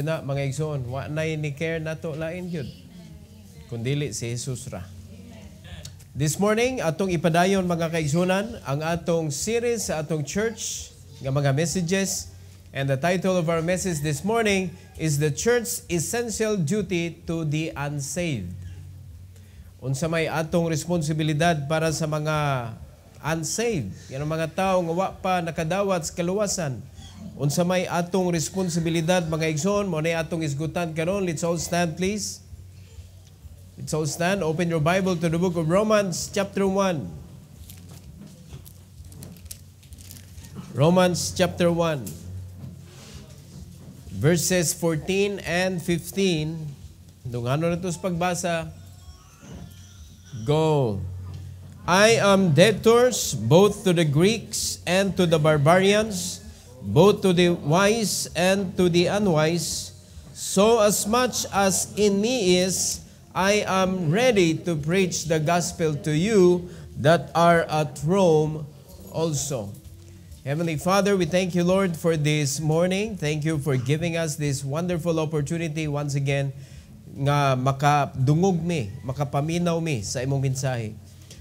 yun na, mga igsoon. Wa na ni care na to lain yun. Kundili si Jesus ra. This morning, atong ipadayon mga kaigsoonan, ang atong series sa atong church nga mga messages. And the title of our message this morning is The Church's Essential Duty to the Unsaved. Unsa may atong responsibilidad para sa mga unsaved, yan ang mga tao nga wa pa nakadawat sa kaluwasan Unsa may atong responsibilidad mga igsoon, mo na atong isgutan karon. Let's all stand please. Let's all stand. Open your Bible to the book of Romans chapter 1. Romans chapter 1 verses 14 and 15 Nung ano na ito sa pagbasa Go I am debtors both to the Greeks and to the barbarians both to the wise and to the unwise, so as much as in me is, I am ready to preach the gospel to you that are at Rome also. Heavenly Father, we thank you, Lord, for this morning. Thank you for giving us this wonderful opportunity once again nga makadungog mi, makapaminaw mi sa imong mensahe.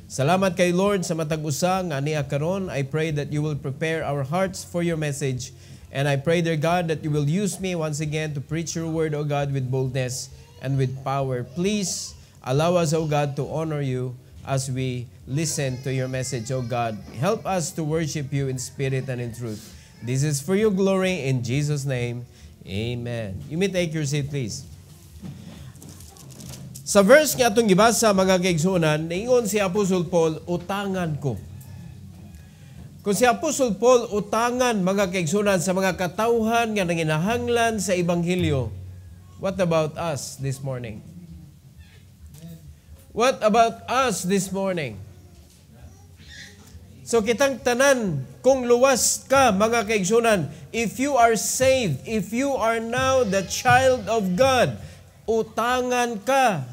Salamat kay Lord sa matag usa nga niya karon. I pray that you will prepare our hearts for your message. And I pray, dear God, that you will use me once again to preach your word, O God, with boldness and with power. Please allow us, O God, to honor you as we listen to your message, O God. Help us to worship you in spirit and in truth. This is for your glory in Jesus' name. Amen. You may take your seat, please. Sa verse nga atong ibasa, mga kaigsunan, niingon si Apostle Paul, utangan ko. Kung si Apostle Paul utangan mga kaigsunan sa mga katauhan nga nanginahanglan sa Ebanghelyo, what about us this morning? What about us this morning? So kitang tanan, kung luwas ka mga kaigsunan, if you are saved, if you are now the child of God, utangan ka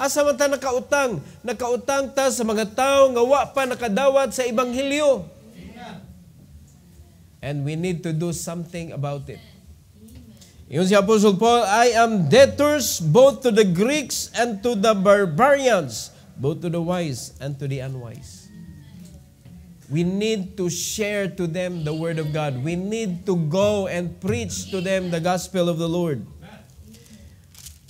Asa man ta nakautang? Nakautang ta sa mga tao nga wa pa nakadawat sa ebanghelyo. And we need to do something about it. Yun si Apostle Paul, I am debtors both to the Greeks and to the barbarians, both to the wise and to the unwise. We need to share to them the word of God. We need to go and preach to them the gospel of the Lord.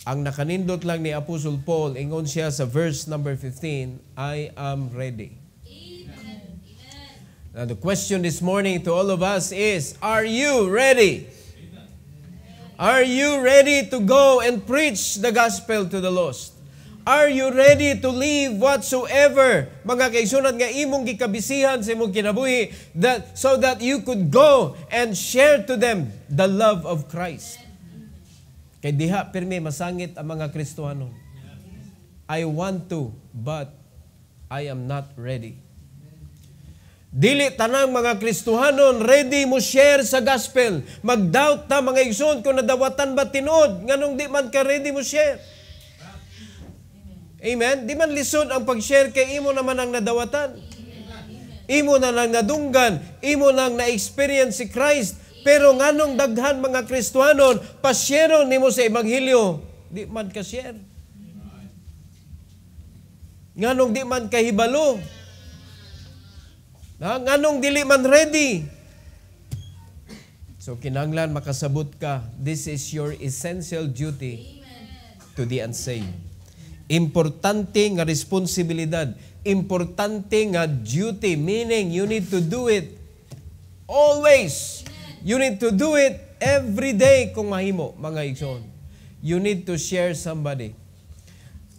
Ang nakanindot lang ni Apostle Paul, ingon siya sa verse number 15, I am ready. Amen. Now the question this morning to all of us is, are you ready? Are you ready to go and preach the gospel to the lost? Are you ready to leave whatsoever mga kaisunod nga imong gikabisihan sa imong kinabuhi that so that you could go and share to them the love of Christ? Kay diha pirmi masangit ang mga Kristohanon. I want to, but I am not ready. Dili tanang mga Kristohanon, ready mo share sa gospel. Mag-doubt ta mga igsoon kung nadawatan ba tinod. Nganong di man ka ready mo share. Amen? Di man lisod ang pag-share kay imo naman ang nadawatan. Imo na lang nadunggan. Imo nang na-experience si Christ pero nganong daghan mga Kristwanon, pasyero nimo sa Ebanghelyo, di man ka Nganong di man kahibalo. Na, nganong dili man ready. So kinanglan makasabot ka, this is your essential duty Amen. to the unsaved. Importante nga responsibilidad. Importante nga duty. Meaning, you need to do it always. Amen. You need to do it every day kung mahimo, mga igsoon. You need to share somebody.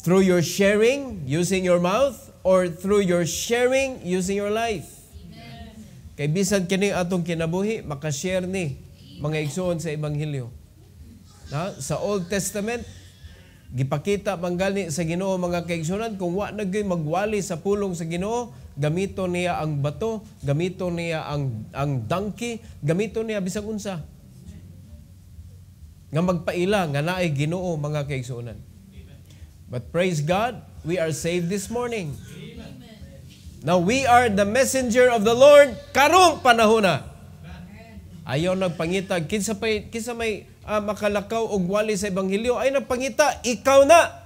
Through your sharing, using your mouth, or through your sharing, using your life. Kay bisan kini atong kinabuhi, makashare ni mga igsoon sa Ebanghelyo. Na, sa Old Testament, Gipakita manggani sa Ginoo mga kaigsoonan kung wa na magwali sa pulong sa Ginoo, gamito niya ang bato, gamito niya ang ang donkey, gamito niya bisag unsa. Nga magpaila nga naay Ginoo mga kaigsoonan. But praise God, we are saved this morning. Now we are the messenger of the Lord karong panahona. Ayon nagpangitag kinsa pay kinsa may uh, makalakaw og wali sa ebanghelyo ay nagpangita ikaw na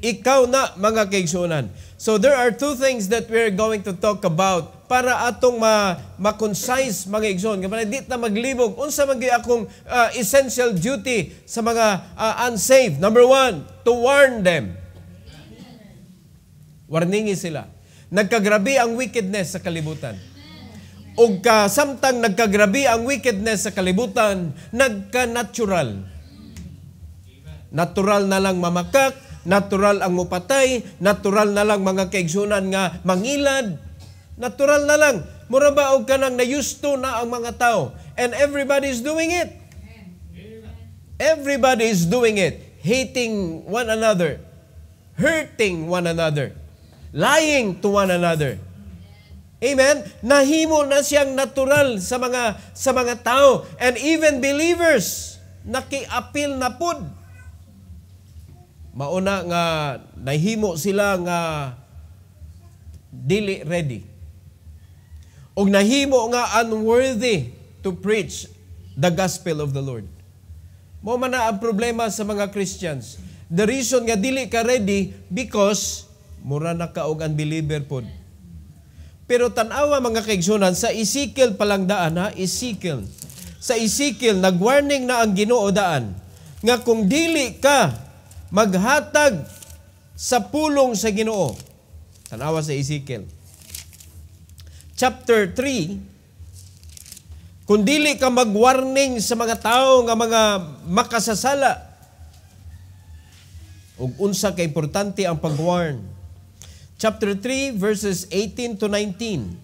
ikaw na mga kaigsunan. So there are two things that we are going to talk about para atong ma ma-concise mga igsoon. Kaya di na maglibog. Unsa man akong uh, essential duty sa mga uh, unsaved. Number one, to warn them. Warningi sila. Nagkagrabi ang wickedness sa kalibutan o ka, samtang nagkagrabi ang wickedness sa kalibutan, nagka-natural. Natural na lang mamakak, natural ang mupatay, natural na lang mga kaigsunan nga mangilad, natural na lang. Mura ba og kanang na used to na ang mga tao and everybody is doing it. Everybody is doing it. Hating one another. Hurting one another. Lying to one another Amen. Nahimo na siyang natural sa mga sa mga tao and even believers naki-appeal na pud. Mauna nga nahimo sila nga dili ready. Og nahimo nga unworthy to preach the gospel of the Lord. Mo man ang problema sa mga Christians. The reason nga dili ka ready because mura na ka og unbeliever pod pero tanawa mga kaigsunan, sa Ezekiel palang daan ha, Ezekiel. Sa Ezekiel, nagwarning na ang ginoo daan, nga kung dili ka maghatag sa pulong sa ginoo. Tanawa sa Ezekiel. Chapter 3, kung dili ka magwarning sa mga tao nga mga makasasala, ug unsa ka importante ang pagwarn chapter 3, verses 18 to 19.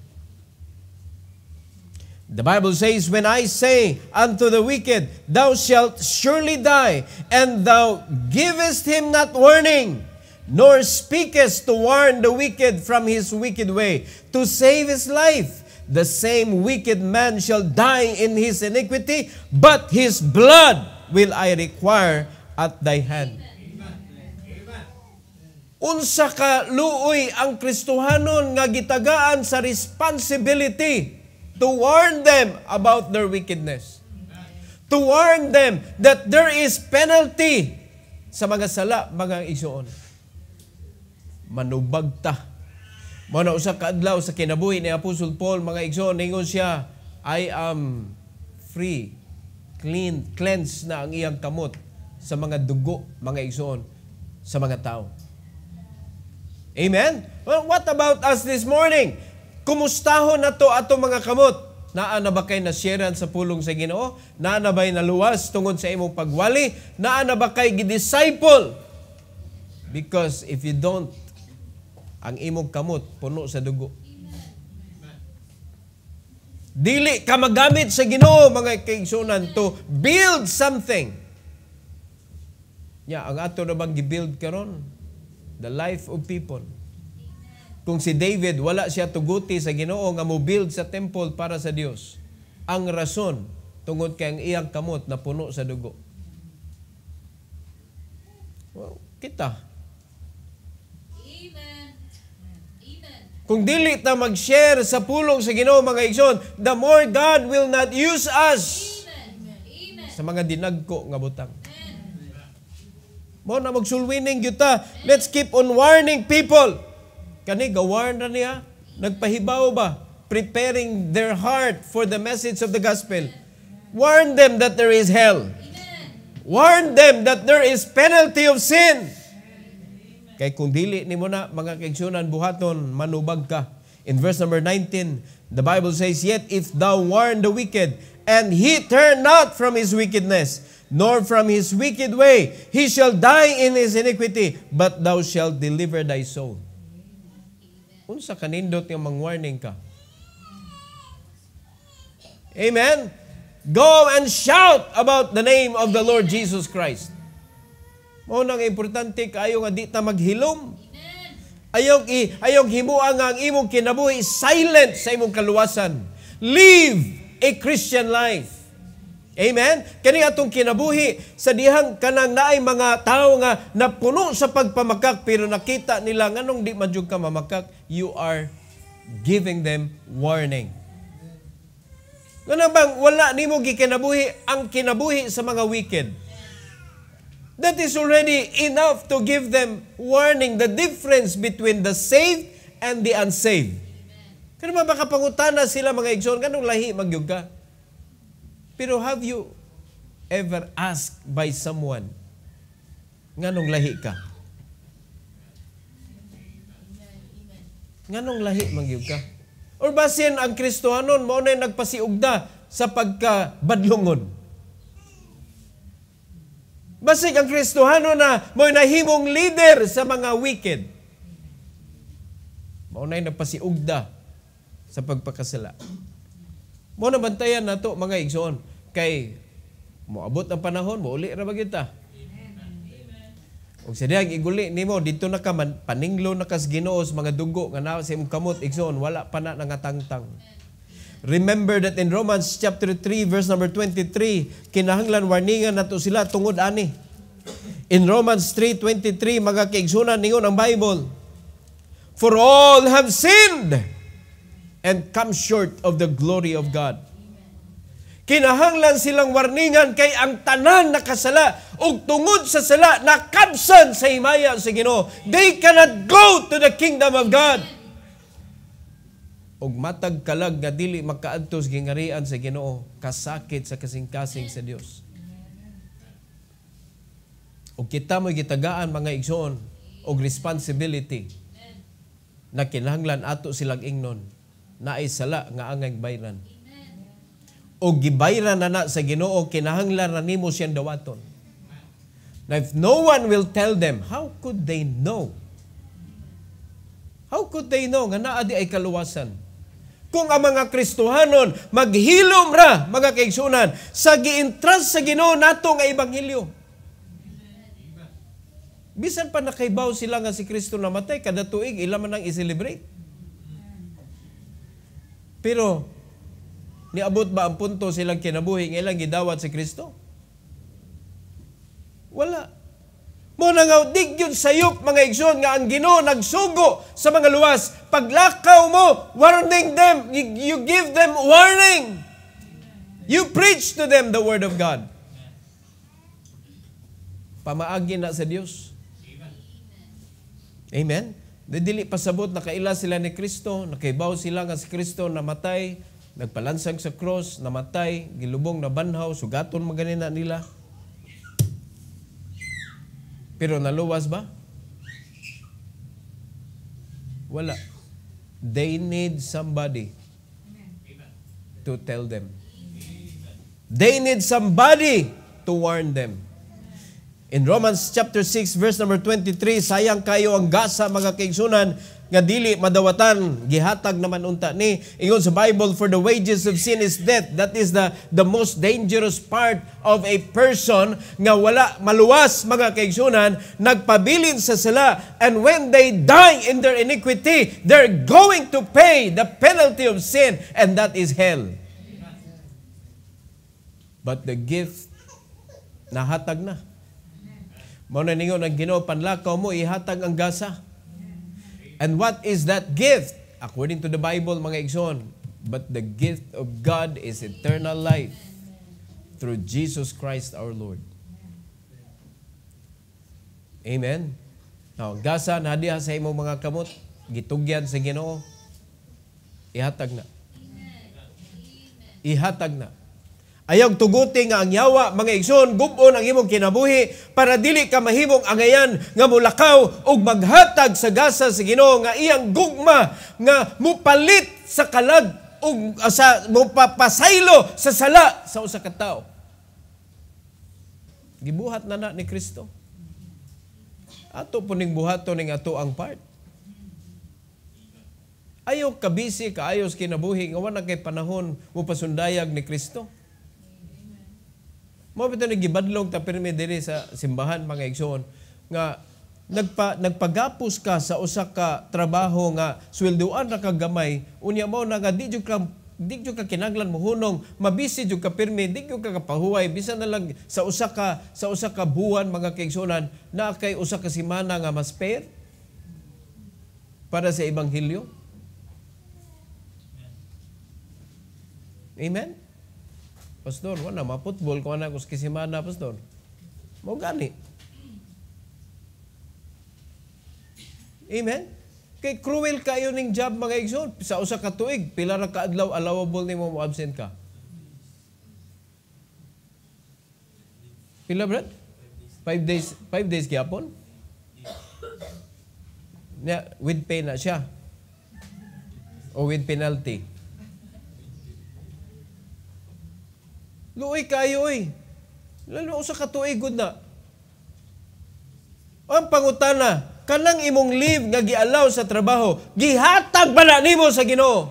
The Bible says, When I say unto the wicked, Thou shalt surely die, and thou givest him not warning, nor speakest to warn the wicked from his wicked way, to save his life. The same wicked man shall die in his iniquity, but his blood will I require at thy hand. unsa ka luoy ang Kristohanon nga gitagaan sa responsibility to warn them about their wickedness. To warn them that there is penalty sa mga sala, mga isuon. Manubag ta. Muna usa ka adlaw sa kinabuhi ni Apostle Paul, mga igsoon, ningon siya, I am free, clean, cleansed na ang iyang kamot sa mga dugo, mga igsoon, sa mga tao. Amen? Well, what about us this morning? Kumustaho na to ato mga kamot? Naa na ba kay nasyeran sa pulong sa Ginoo? Naa na ba'y naluwas tungod sa imong pagwali? Naa na ba kay gidisciple? Because if you don't, ang imong kamot puno sa dugo. Amen. Dili ka magamit sa Ginoo mga kaigsunan to build something. Ya, yeah, ang ato na bang gibuild karon? the life of people. Kung si David wala siya tuguti sa Ginoo nga mo-build sa temple para sa Dios, ang rason tungod kay ang iyang kamot na puno sa dugo. Well, kita. Amen. Amen. Kung dili ta mag-share sa pulong sa Ginoo mga igsoon, the more God will not use us Amen. Amen. sa mga dinagko nga butang. Mo na magsulwining yuta. Let's keep on warning people. Kani gawarn na niya. Nagpahibaw ba? Preparing their heart for the message of the gospel. Warn them that there is hell. Warn them that there is penalty of sin. Kay kung dili ni mo na mga buhaton, manubag ka. In verse number 19, the Bible says, Yet if thou warn the wicked, and he turn not from his wickedness, nor from his wicked way. He shall die in his iniquity, but thou shalt deliver thy soul. Unsa kanindot nga mangwarning ka? Amen. Go and shout about the name of the Lord Jesus Christ. Mo nang importante kayo nga di ta maghilom. Ayong i ayong himuan nga ang imong kinabuhi silent sa imong kaluwasan. Live a Christian life. Amen? Kani atong kinabuhi sa dihang kanang naay mga tao nga napuno sa pagpamakak pero nakita nila nganong di man ka mamakak, you are giving them warning. Ngano bang wala nimo gikinabuhi ang kinabuhi sa mga wicked? That is already enough to give them warning the difference between the saved and the unsaved. Kano ba baka pangutana sila mga igsoon kanong lahi magyug ka? Pero have you ever asked by someone, nganong lahi ka? Nganong lahi mangyug ka? Or basin ang Kristohanon mao na nagpasiugda sa pagkabadlongon. Basig ang Kristohano na mo nahimong leader sa mga wicked. Mao na nagpasiugda sa pagpakasala. Mo na bantayan nato mga igsoon kay moabot ang panahon mo uli ra bagita. Og sa diyag iguli nimo dito na ka man, paninglo na kas Ginoo mga dugo nga naa sa imong kamot igsoon wala pa na nangatangtang. Remember that in Romans chapter 3 verse number 23 kinahanglan warningan nato sila tungod ani. In Romans 3:23 mga kaigsunan ningon ang Bible. For all have sinned and come short of the glory of God. Kinahanglan silang warningan kay ang tanan nakasala ug tungod sa sala nakabsan sa himaya sa Ginoo. They cannot go to the kingdom of God. Og matag kalag nga dili makaadto sa gingarian sa Ginoo, kasakit sa kasing-kasing sa Dios. O kita mo gitagaan mga igsoon og responsibility na kinahanglan ato silang ingnon naay sala nga angay bayran. O gibayran na na sa Ginoo kinahanglan na nimo siyang dawaton. Now if no one will tell them, how could they know? How could they know nga naa di ay kaluwasan? Kung ang mga Kristohanon maghilom ra mga kaigsunan sa giintrust sa Ginoo nato nga ebanghelyo. Bisan pa nakaibaw sila nga si Kristo namatay kada tuig ila man ang i-celebrate. Pero, niabot ba ang punto silang kinabuhi nga ilang gidawat si Kristo? Wala. Mo na nga, sayop mga igsoon nga ang Ginoo nagsugo sa mga luwas. Paglakaw mo, warning them. You, give them warning. You preach to them the word of God. Pamaagi na sa Dios. Amen. Dili pasabot na kaila sila ni Kristo, nakaibaw sila nga si Kristo namatay, nagpalansag sa cross, namatay, gilubong na banhaw, sugaton maganina nila. Pero naluwas ba? Wala. They need somebody to tell them. They need somebody to warn them. In Romans chapter 6 verse number 23, sayang kayo ang gasa mga kaigsunan nga dili madawatan gihatag naman unta ni ingon sa Bible for the wages of sin is death that is the the most dangerous part of a person nga wala maluwas mga kaigsunan nagpabilin sa sila and when they die in their iniquity they're going to pay the penalty of sin and that is hell but the gift nahatag na Mao na ningon ang Ginoo panlakaw mo ihatag ang gasa. And what is that gift? According to the Bible mga igsoon, but the gift of God is eternal life through Jesus Christ our Lord. Amen. Now, gasa na diha sa imong mga kamot, gitugyan sa Ginoo. Ihatag na. Ihatag na. Ayaw tuguti nga ang yawa, mga igsoon, gubon ang imong kinabuhi para dili ka mahimong angayan nga mulakaw ug maghatag sa gasa sa Ginoo nga iyang gugma nga mupalit sa kalag ug uh, sa mupapasaylo sa sala sa usa ka tawo. Gibuhat na na ni Kristo. Ato puning buhato ning ato ang part. Ayaw kabisi kaayos kinabuhi nga wala kay panahon mo pasundayag ni Kristo. Mao bitaw nagibadlog ta pirmi diri sa simbahan mga igsoon nga nagpa, nagpagapos ka sa usa ka trabaho nga sweldoan ra kag gamay unya mo na nga di ka di ka kinaglan mohunong mabisi jud ka pirmi di ka kapahuway bisan na lang sa usa ka sa usa ka buwan mga kaigsunan na kay usa ka semana nga mas fair para sa ebanghelyo Amen? Pastor, wala ma-football kung anak ko sa kisimana, Pastor. Mo gani. Amen? Kay cruel kayo ning job mga igsoon. Sa usa ka tuig, pila ra ka adlaw allowable nimo mo absent ka. Pila brad? Five days. Five days gyapon? Yeah, with pay na siya. O with penalty. Luoy kayo oy. Eh. Lalo sa katuig gud na. Ang pangutana, kanang imong leave nga giallow sa trabaho, gihatag ba na nimo sa Ginoo?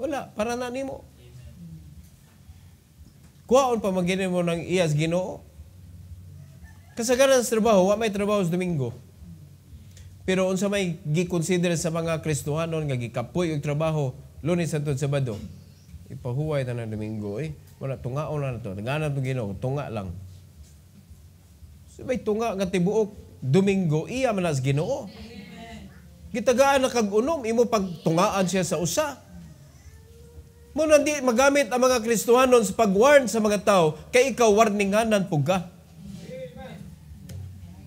Wala, para na nimo. Kuwaon pa magini mo ng iyas Ginoo. Kasagaran sa trabaho, wa may trabaho sa Domingo. Pero unsa may gikonsider sa mga Kristohanon nga gikapoy og trabaho Lunes hangtod Sabado, ipahuway ta ng Domingo eh. Wala, tungaon na to. Tagana to ginoo, tunga lang. So, may tunga nga tibuok, Domingo, iya man as ginoo. Gitagaan na kag-unom, imo pagtungaan siya sa usa. Mo nandi magamit ang mga Kristohanon sa pag-warn sa mga tao, kay ikaw warninganan pugka.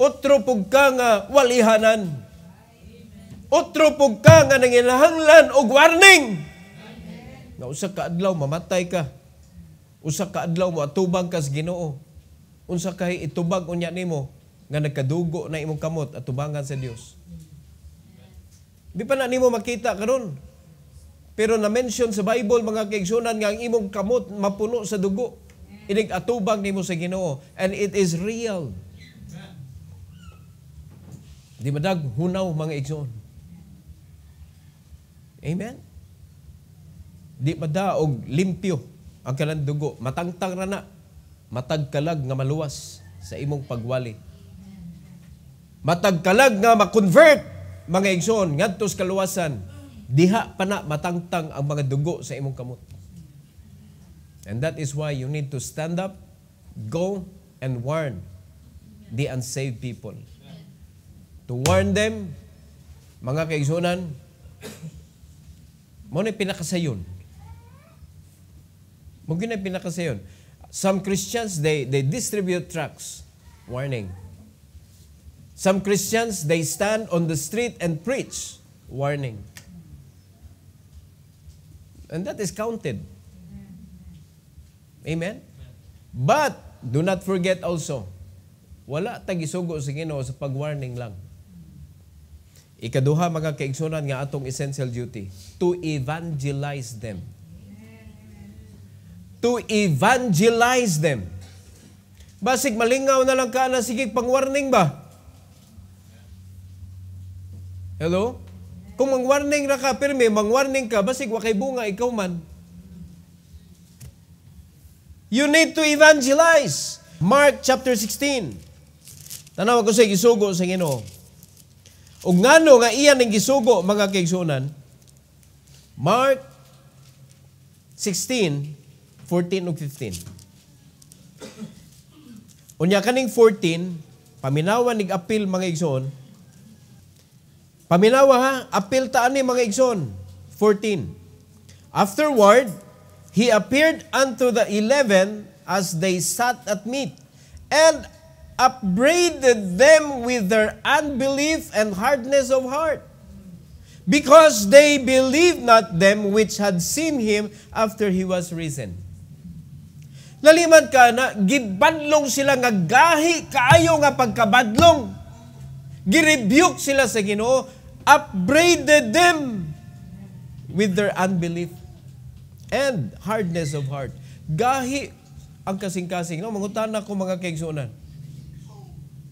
Otro pugka nga walihanan. Otro pugka nga nangilahanglan og warning nga usa ka adlaw mamatay ka. Usa ka adlaw mo atubang kas Ginoo. Unsa kay itubag unya nimo nga nagkadugo na imong kamot at tubangan sa Dios. Di pa na nimo makita karon. Pero na-mention sa Bible mga kaigsunan nga ang imong kamot mapuno sa dugo. Inig atubang nimo sa Ginoo and it is real. Di madag hunaw mga igsoon. Amen. Di madaog, limpyo ang kanang dugo. Matangtang ra na. Matagkalag nga maluwas sa imong pagwali. Matagkalag nga ma-convert mga igsoon ngadto sa kaluwasan. Diha pa na matangtang ang mga dugo sa imong kamot. And that is why you need to stand up, go and warn the unsaved people. To warn them, mga kaigsoonan mo na pinakasayon Maginapin na kasi yun. Some Christians, they, they distribute tracts. Warning. Some Christians, they stand on the street and preach. Warning. And that is counted. Amen? But, do not forget also, wala tagisugo sa Ginoo sa pag-warning lang. Ikaduha mga kaigsunan nga atong essential duty, to evangelize them to evangelize them. Basig malingaw na lang ka na sige pang warning ba? Hello? Kung mang warning ra ka pirmi, mang warning ka basig wa kay bunga ikaw man. You need to evangelize. Mark chapter 16. Tanaw ko sa gisugo sa Ginoo. Ug ngano nga iya ang gisugo mga kaigsunan? Mark 16 14 ug 15. Unya kaning 14, paminawa nig apil mga igsoon. Paminawa ha, apil ta ani mga igsoon. 14. Afterward, he appeared unto the eleven as they sat at meat, and upbraided them with their unbelief and hardness of heart because they believed not them which had seen him after he was risen. Laliman ka na, gibadlong sila nga gahi kaayo nga pagkabadlong. Girebuke sila sa ginoo, upbraided them with their unbelief and hardness of heart. Gahi ang kasing-kasing. No, mangutan ako mga kaigsunan.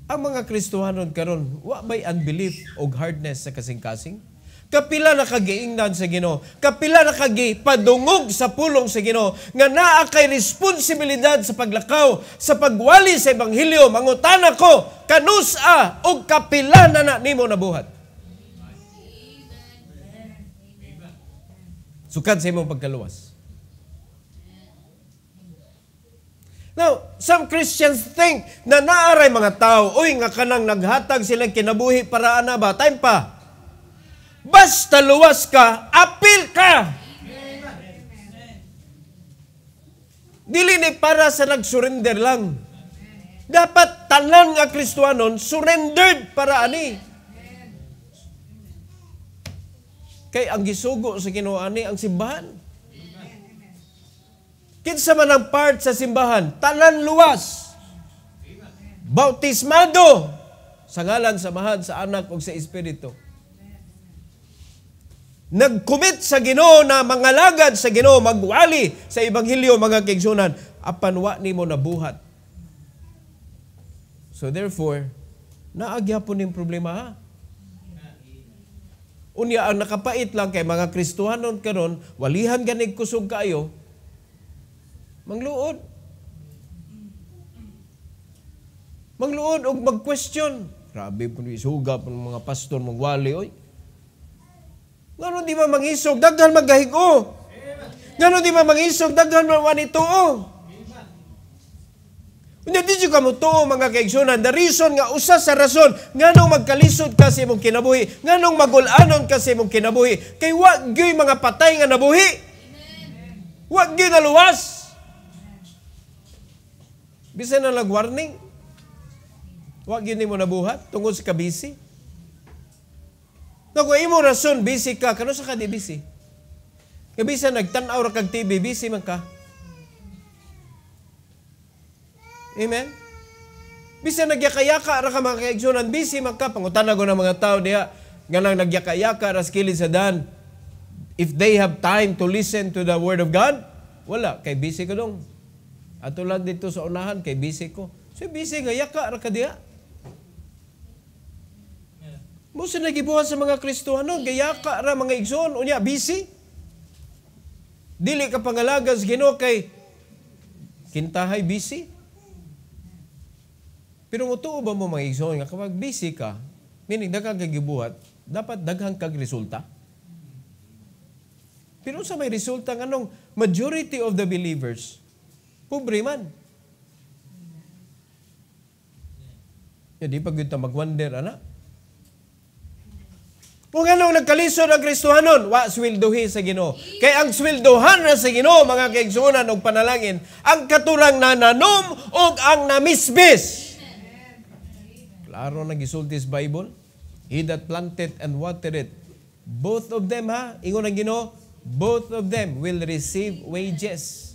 Ang mga Kristohanon karon, wa may unbelief o hardness sa kasing-kasing? Kapila na kagiingnan sa Ginoo. Kapila na kagi padungog sa pulong sa Ginoo nga naa kay responsibilidad sa paglakaw sa pagwali sa ebanghelyo mangutan ako kanusa og kapila na na nimo nabuhat. Sukad sa imong pagkaluwas. Now, some Christians think na naaray mga tao, uy, nga kanang naghatag sila kinabuhi para ana ba? Time pa. Basta luwas ka, apil ka. Dili ni para sa nag-surrender lang. Dapat tanan nga Kristuanon surrendered para ani. Kay ang gisugo sa Ginoo ani ang simbahan. Kinsa man ang part sa simbahan, tanan luwas. Bautismado sa ngalan sa mahal sa anak ug sa espiritu nag-commit sa Ginoo na mangalagad sa Ginoo, magwali sa Ebanghelyo, mga kaigsunan, apan wa mo nabuhat. So therefore, naagya po ning problema ha? Unya ang nakapait lang kay mga Kristohanon karon, walihan ganig kusog kaayo, mangluod. Mangluod og mag-question. Grabe po isuga po ng mga pastor magwali, oy. Ngano di man mangisog, daghan magahigo. Ngano di man mangisog, daghan man wanituo. Unya di ka mo tuo mga kaigsoonan, the reason nga usa sa rason nganong magkalisod kasi mong kinabuhi, nganong magulanon ka sa imong kinabuhi, kay wa gyoy mga patay nga nabuhi. Wa gyud na Bisan na lag warning. Wa gyud nimo nabuhat tungod sa kabisi. No, kung eh, imo rason, busy ka, kano sa ka di busy? Kabisa nagtanaw ra kag TV, busy man ka. Amen? Bisa nagyakayaka ra ka mga kaigsunan, busy man ka. Pangutana ko ng mga tao diya, ganang nagyakayaka ra skilid sa dan. If they have time to listen to the Word of God, wala, kay busy ko dong. At dito sa unahan, kay busy ko. So busy nga, yaka ra ka diya. Mo sa nagibuhat sa mga Kristohano, gaya ka ra mga igsoon, unya busy. Dili ka pangalagas Ginoo kay kintahay busy. Pero mo tuo ba mo mga igsoon nga kapag busy ka, meaning daghang kagibuhat, dapat daghang kag resulta. Pero sa may resulta nga anong majority of the believers, pobre man. Ya, di pag yun mag-wonder, anak. Kung anong nagkalisod ang Kristohanon, wa swilduhi sa Ginoo. Kay ang swilduhan ra sa Ginoo mga kaigsuonan og panalangin, ang katurang nananom og ang namisbis. Klaro na gisultis Bible. He that planted and watered it, both of them ha, ingon ang Ginoo, both of them will receive wages.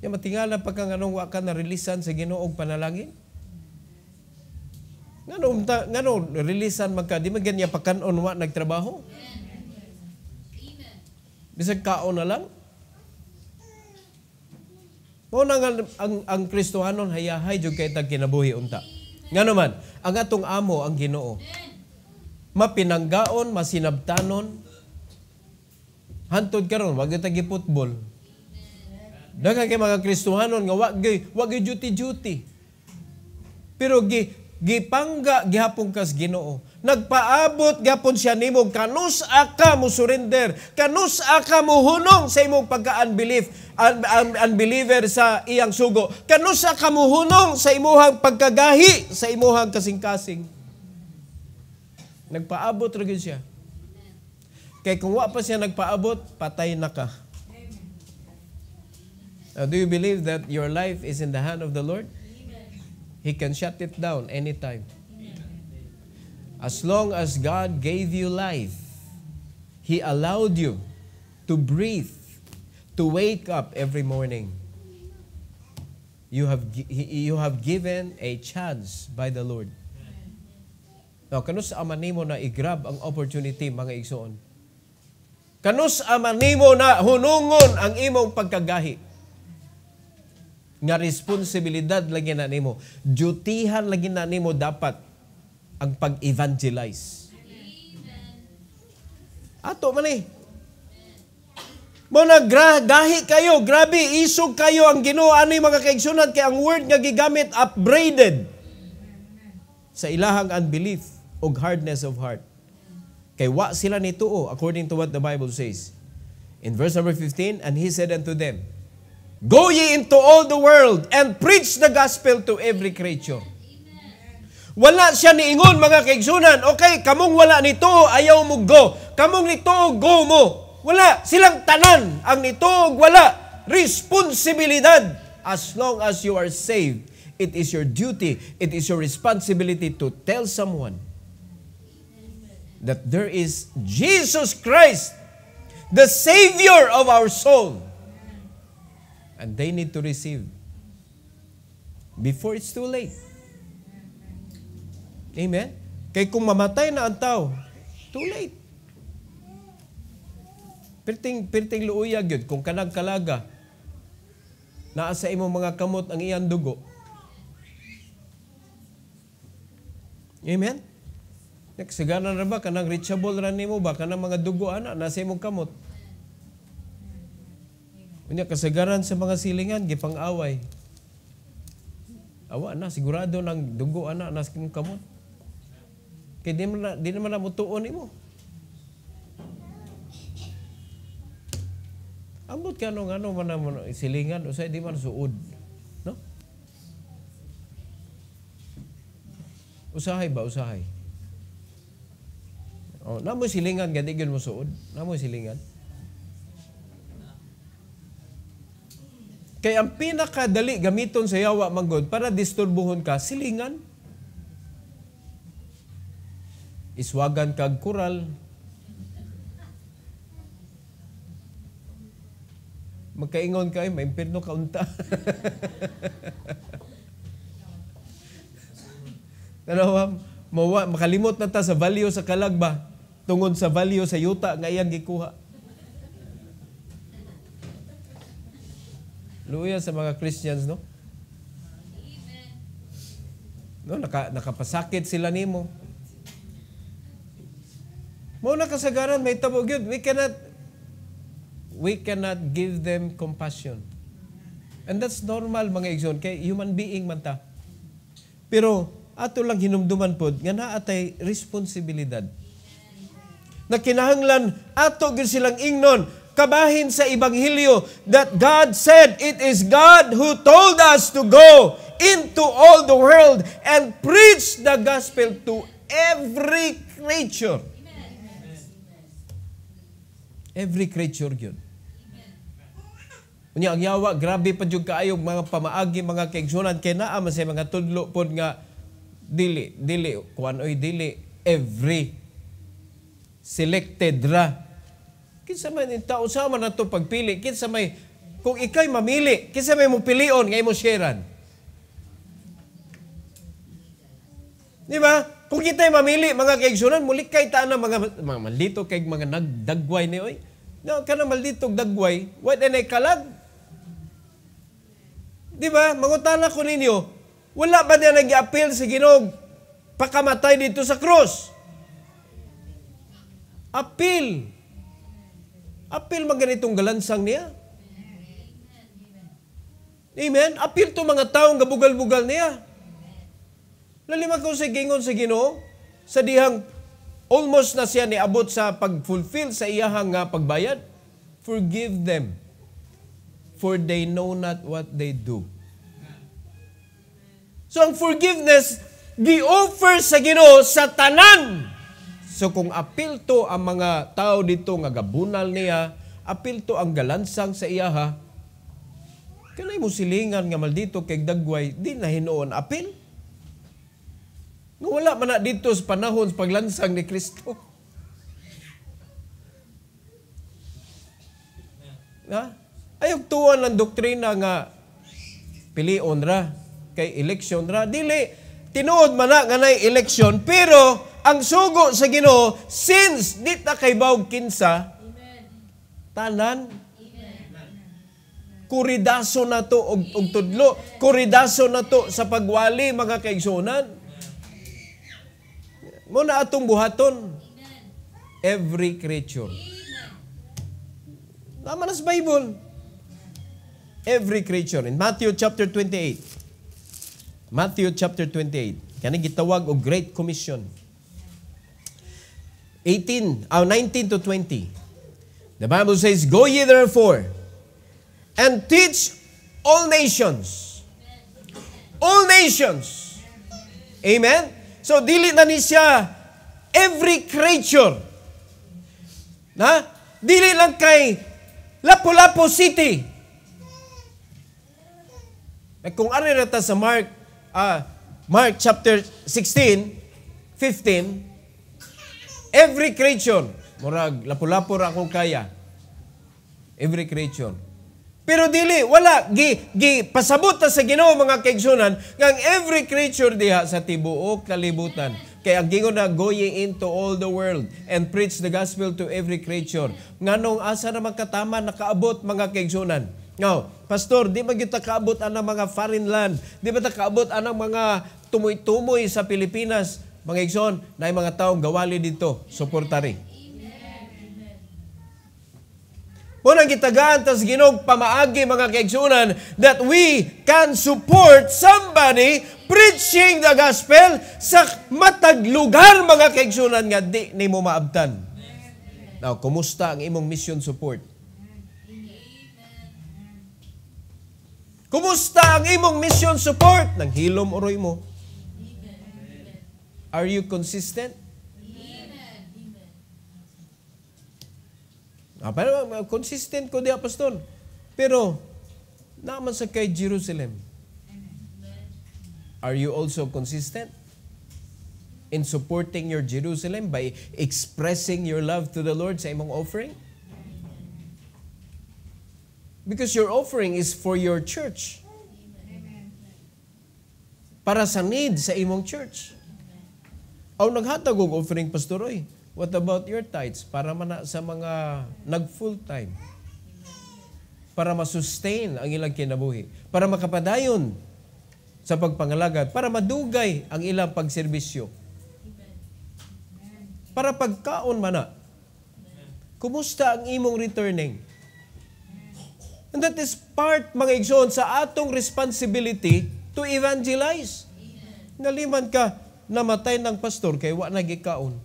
Ya matingala pa kang anong wa ka na releasean sa Ginoo og panalangin. Ngano unta ngano rilisan magka di man ganya pakanon wa nagtrabaho? Bisag kaon na lang. Mao na ang ang, ang Kristohanon hayahay jud kay tag kinabuhi unta. Ngano man ang atong amo ang Ginoo. Mapinanggaon, masinabtanon. Hantod karon wag gyud tagi football. Daghang kay mga Kristohanon nga wag gyud wag duty duty. Pero gi gipangga gihapon kas Ginoo. Nagpaabot gapon siya nimo kanus aka mo surrender, kanus aka mo hunong sa imong pagka-unbelief, un- un- unbeliever sa iyang sugo. Kanus aka mo hunong sa imong pagkagahi sa imong kasing-kasing. Nagpaabot ra siya. Kay kung wa pa siya nagpaabot, patay na ka. Now, do you believe that your life is in the hand of the Lord? He can shut it down anytime. As long as God gave you life, He allowed you to breathe, to wake up every morning. You have, you have given a chance by the Lord. Now, oh, kanus ama nimo na igrab ang opportunity, mga igsoon. Kanus ama nimo na hunungon ang imong pagkagahi nga responsibilidad lagi na nimo. Dutihan lagi na nimo dapat ang pag-evangelize. Ato man eh. Mo gra- dahi kayo, grabe isog kayo ang Ginoo ani mga kaigsunan kay ang word nga gigamit upbraided sa ilahang unbelief o hardness of heart. Kay wa sila nituo according to what the Bible says. In verse number 15, and he said unto them, Go ye into all the world and preach the gospel to every creature. Wala siya niingon mga kaigsunan. Okay, kamong wala nito, ayaw mo go. Kamong nito, go mo. Wala. Silang tanan. Ang nito, wala. Responsibilidad. As long as you are saved, it is your duty, it is your responsibility to tell someone that there is Jesus Christ, the Savior of our soul. And they need to receive before it's too late. Amen? Kay kung mamatay na ang tao, too late. Pirting, pirting luuyag yun. Kung kanag kalaga, naa sa imong mga kamot ang iyang dugo. Amen? Sigana na ba? Kanang reachable na nimo ba? Kanang mga dugo, ana, nasa imong kamot. Unya kasagaran sa mga silingan gipang-away. Awa na sigurado nang dugo ana nas kamot. Kay di man di naman namutuon imo. Ambot ka nung ano man naman silingan usay di man suod. No? Usahay ba usahay? Oh, namo silingan gadi gyud mo suod. Namo silingan. Kay ang pinakadali gamiton sa yawa manggod para disturbuhon ka, silingan. Iswagan kag kural. Magkaingon ka, may impirno ka unta. Tanaw, um, mawa, makalimot na ta sa value sa kalagba tungod sa value sa yuta nga iyang gikuha. Luya sa mga Christians, no? No, naka, nakapasakit sila nimo. Mo na kasagaran may tabo gyud. We cannot we cannot give them compassion. And that's normal mga igsoon kay human being man ta. Pero ato lang hinumduman pod nga naa tay responsibilidad na kinahanglan ato gyud silang ingnon kabahin sa Ebanghelyo that God said, It is God who told us to go into all the world and preach the gospel to every creature. Every creature yun. Unya ang yawa, grabe pa jud kaayo mga pamaagi mga kaigsunan kay naa sa mga tudlo pod nga dili dili kuan oy dili every selected ra Kinsa man yung tao, sa man nato pagpili. Kinsa may, kung ikay mamili, kinsa may mong nga imong mo sharean. Di ba? Kung kita'y mamili, mga kaigsunan, muli kay ta na mga, mga maldito kay mga nagdagway ni oy. No, kana maldito dagway, what and I kalag? Di ba? Mangutana ko ninyo, wala ba niya nag-appeal si Ginoo pakamatay dito sa krus? Appeal. Apil maganitong galansang niya. Amen? Apil to mga taong gabugal-bugal niya. Lalima ko sa gingon sa ginoo, sa dihang almost na siya niabot sa pag-fulfill sa iyahang nga ah, pagbayad. Forgive them, for they know not what they do. So ang forgiveness, gi-offer sa ginoo sa tanan So kung apil to ang mga tao dito nga gabunal niya, apil to ang galansang sa iyaha, kanay mo silingan nga maldito kay dagway, di na hinoon apil. Nga wala man na dito sa panahon sa paglansang ni Kristo. Ha? Ayog tuwan ang doktrina nga pilion ra kay election ra dili tinuod man na nga nay election, pero ang sugo sa Ginoo since di ta kay bawog kinsa Amen. tanan Amen. kuridaso na to og, og tudlo kuridaso na to sa pagwali mga kaigsunan mo na atong buhaton every creature Tama na sa Bible. Every creature. In Matthew chapter 28. Matthew chapter 28. Kani gitawag og Great Commission. 18, oh, 19 to 20. The Bible says, Go ye therefore and teach all nations. All nations. Amen? So, dili na ni siya every creature. Na? Dili lang kay Lapu-Lapu City. At eh, kung ano na sa Mark, uh, Mark chapter 16, 15, Every creature. murag lapu-lapu ra akong kaya. Every creature. Pero dili wala gi gi pasabot ta sa Ginoo mga kaigsunan ngang every creature diha sa tibuok kalibutan kay ang gingon na going into all the world and preach the gospel to every creature. Nga nung asa na magkatama nakaabot mga kaigsunan? Now, pastor, di ba kita kaabot ang mga foreign land? Di ba ta kaabot ang mga tumoy-tumoy sa Pilipinas? mga igsoon, na mga taong gawali dito, suportari. Unang gitagaan tas ginog pamaagi mga kaigsunan that we can support somebody preaching the gospel sa matag lugar mga kaigsunan nga di nimo maabtan. Now, kumusta ang imong mission support? Kumusta ang imong mission support? Nang hilom uroy mo. Are you consistent? Amen. Amen. Ah, pero ah, consistent ko di apostol. Pero naman sa kay Jerusalem. Amen. Are you also consistent in supporting your Jerusalem by expressing your love to the Lord sa imong offering? Because your offering is for your church. Amen. Para sa need sa imong church. Aw naghatag og offering pastoroy. What about your tithes para man sa mga nag full time? Para ma-sustain ang ilang kinabuhi, para makapadayon sa pagpangalagad, para madugay ang ilang pagserbisyo. Para pagkaon mana. Kumusta ang imong returning? And that is part, mga igsoon, sa atong responsibility to evangelize. Naliman ka, namatay ng pastor kay wa nagikaon.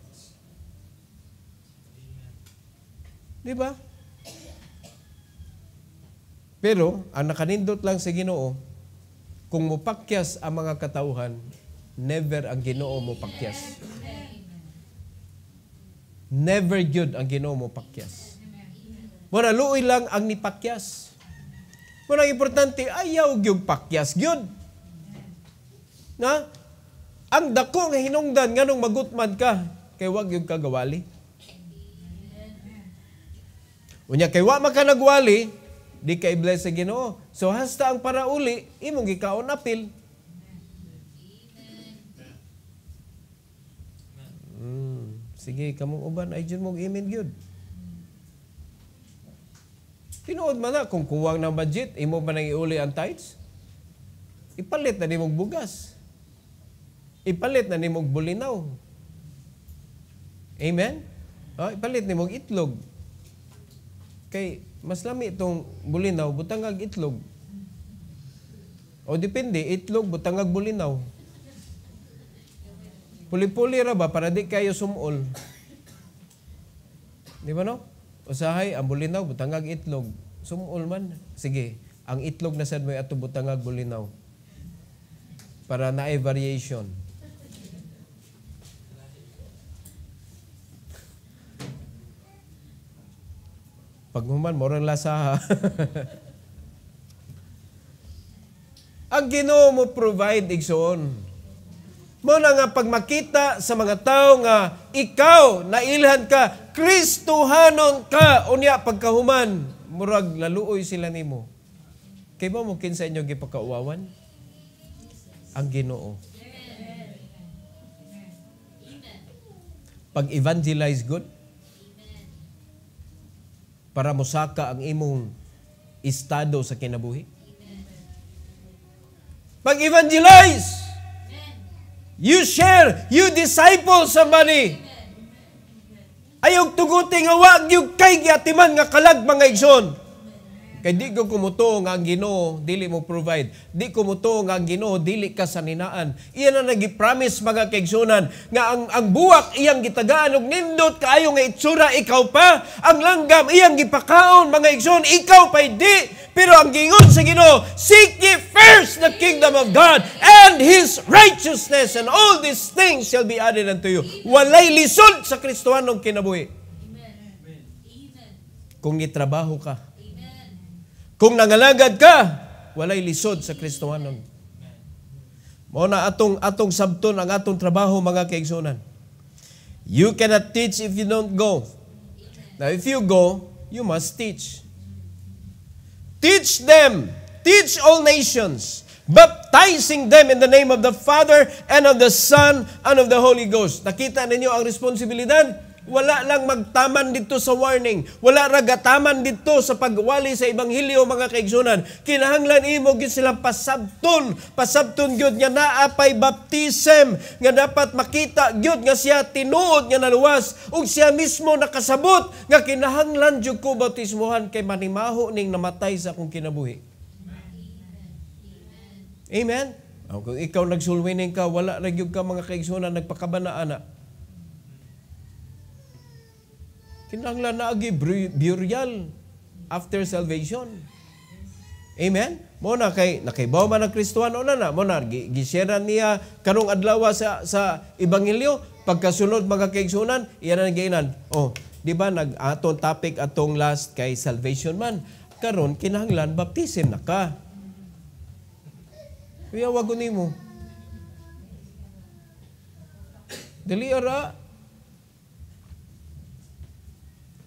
Di ba? Pero, ang nakanindot lang sa si Ginoo, kung mupakyas ang mga katauhan, never ang Ginoo mo pakyas. Never good ang Ginoo mo pakyas. Mura luoy lang ang nipakyas. Mura importante ayaw gyud pakyas Good. Na ang dako nga hinungdan nganong magutman ka kay wag yung kagawali. Unya kay wa maka nagwali, di kay bless sa Ginoo. So hasta ang parauli imong gikaon apil. Mm, sige kamong uban ay jud mong imin gyud. Tinuod man na kung kuwang na budget, imo ba nang iuli ang tights, Ipalit na ni mong bugas ipalit na nimog bulinaw. Amen? Oh, ipalit nimog itlog. Kay mas lami itong bulinaw butangag itlog. O depende, itlog butangag bulinaw. Puli-puli ra ba para di kayo sumul? Di ba no? Usahay, ang bulinaw, butangag itlog. Sumul man. Sige, ang itlog na sad mo ato butangag bulinaw. Para na variation. Pagmuman, morang lasa. Ang Ginoo mo provide igsoon. Mo nga pag makita sa mga tao nga ikaw nailhan ka, Kristohanon ka unya pagkahuman, murag laluoy sila nimo. Kay ba mo sa inyo gipakauwawan? Ang Ginoo. Pag evangelize good, para mosaka ang imong estado sa kinabuhi. Mag-evangelize! You share, you disciple somebody. Ayog tuguting nga wag yung kay giatiman nga kalag mga igsoon. Kay di ko kumuto nga ang Ginoo dili mo provide. Di kumuto nga ang Ginoo dili ka saninaan. Iyan ang nagipromise mga kaigsunan nga ang ang buwak iyang gitagaan og nindot kaayo nga itsura ikaw pa. Ang langgam iyang gipakaon mga igsoon ikaw pa di. Pero ang gingon sa Ginoo, seek ye first the kingdom of God and his righteousness and all these things shall be added unto you. Walay lisod sa Kristohanong kinabuhi. Amen. Kung itrabaho ka, kung nangalagad ka, walay lisod sa Kristohanon. Mao atong atong sabton ang atong trabaho mga kaigsunan. You cannot teach if you don't go. Now if you go, you must teach. Teach them. Teach all nations baptizing them in the name of the Father and of the Son and of the Holy Ghost. Nakita ninyo ang responsibilidad? Wala lang magtaman dito sa warning. Wala ragataman dito sa pagwali sa Ebanghelyo, mga kaigsunan. Kinahanglan imo gid sila pasabton. Pasabton gyud nga naa pay baptism nga dapat makita gyud nga siya tinuod nga naluwas ug siya mismo nakasabot nga kinahanglan jud ko bautismohan kay manimaho ning namatay sa akong kinabuhi. Amen. Amen? Amen. Kung ikaw nagsulwining ka, wala ra gyud ka mga kaigsunan nagpakabana ana Kinanglan na agi burial after salvation. Amen? Mo na kay nakaibaw man ang Kristohan una na mo na gisera niya karong adlaw sa sa ebanghelyo pagkasunod mga kaigsunan iya na giinan. Oh, di ba nag aton topic atong last kay salvation man. Karon kinahanglan baptism na ka. Kuya wago nimo. Dili ara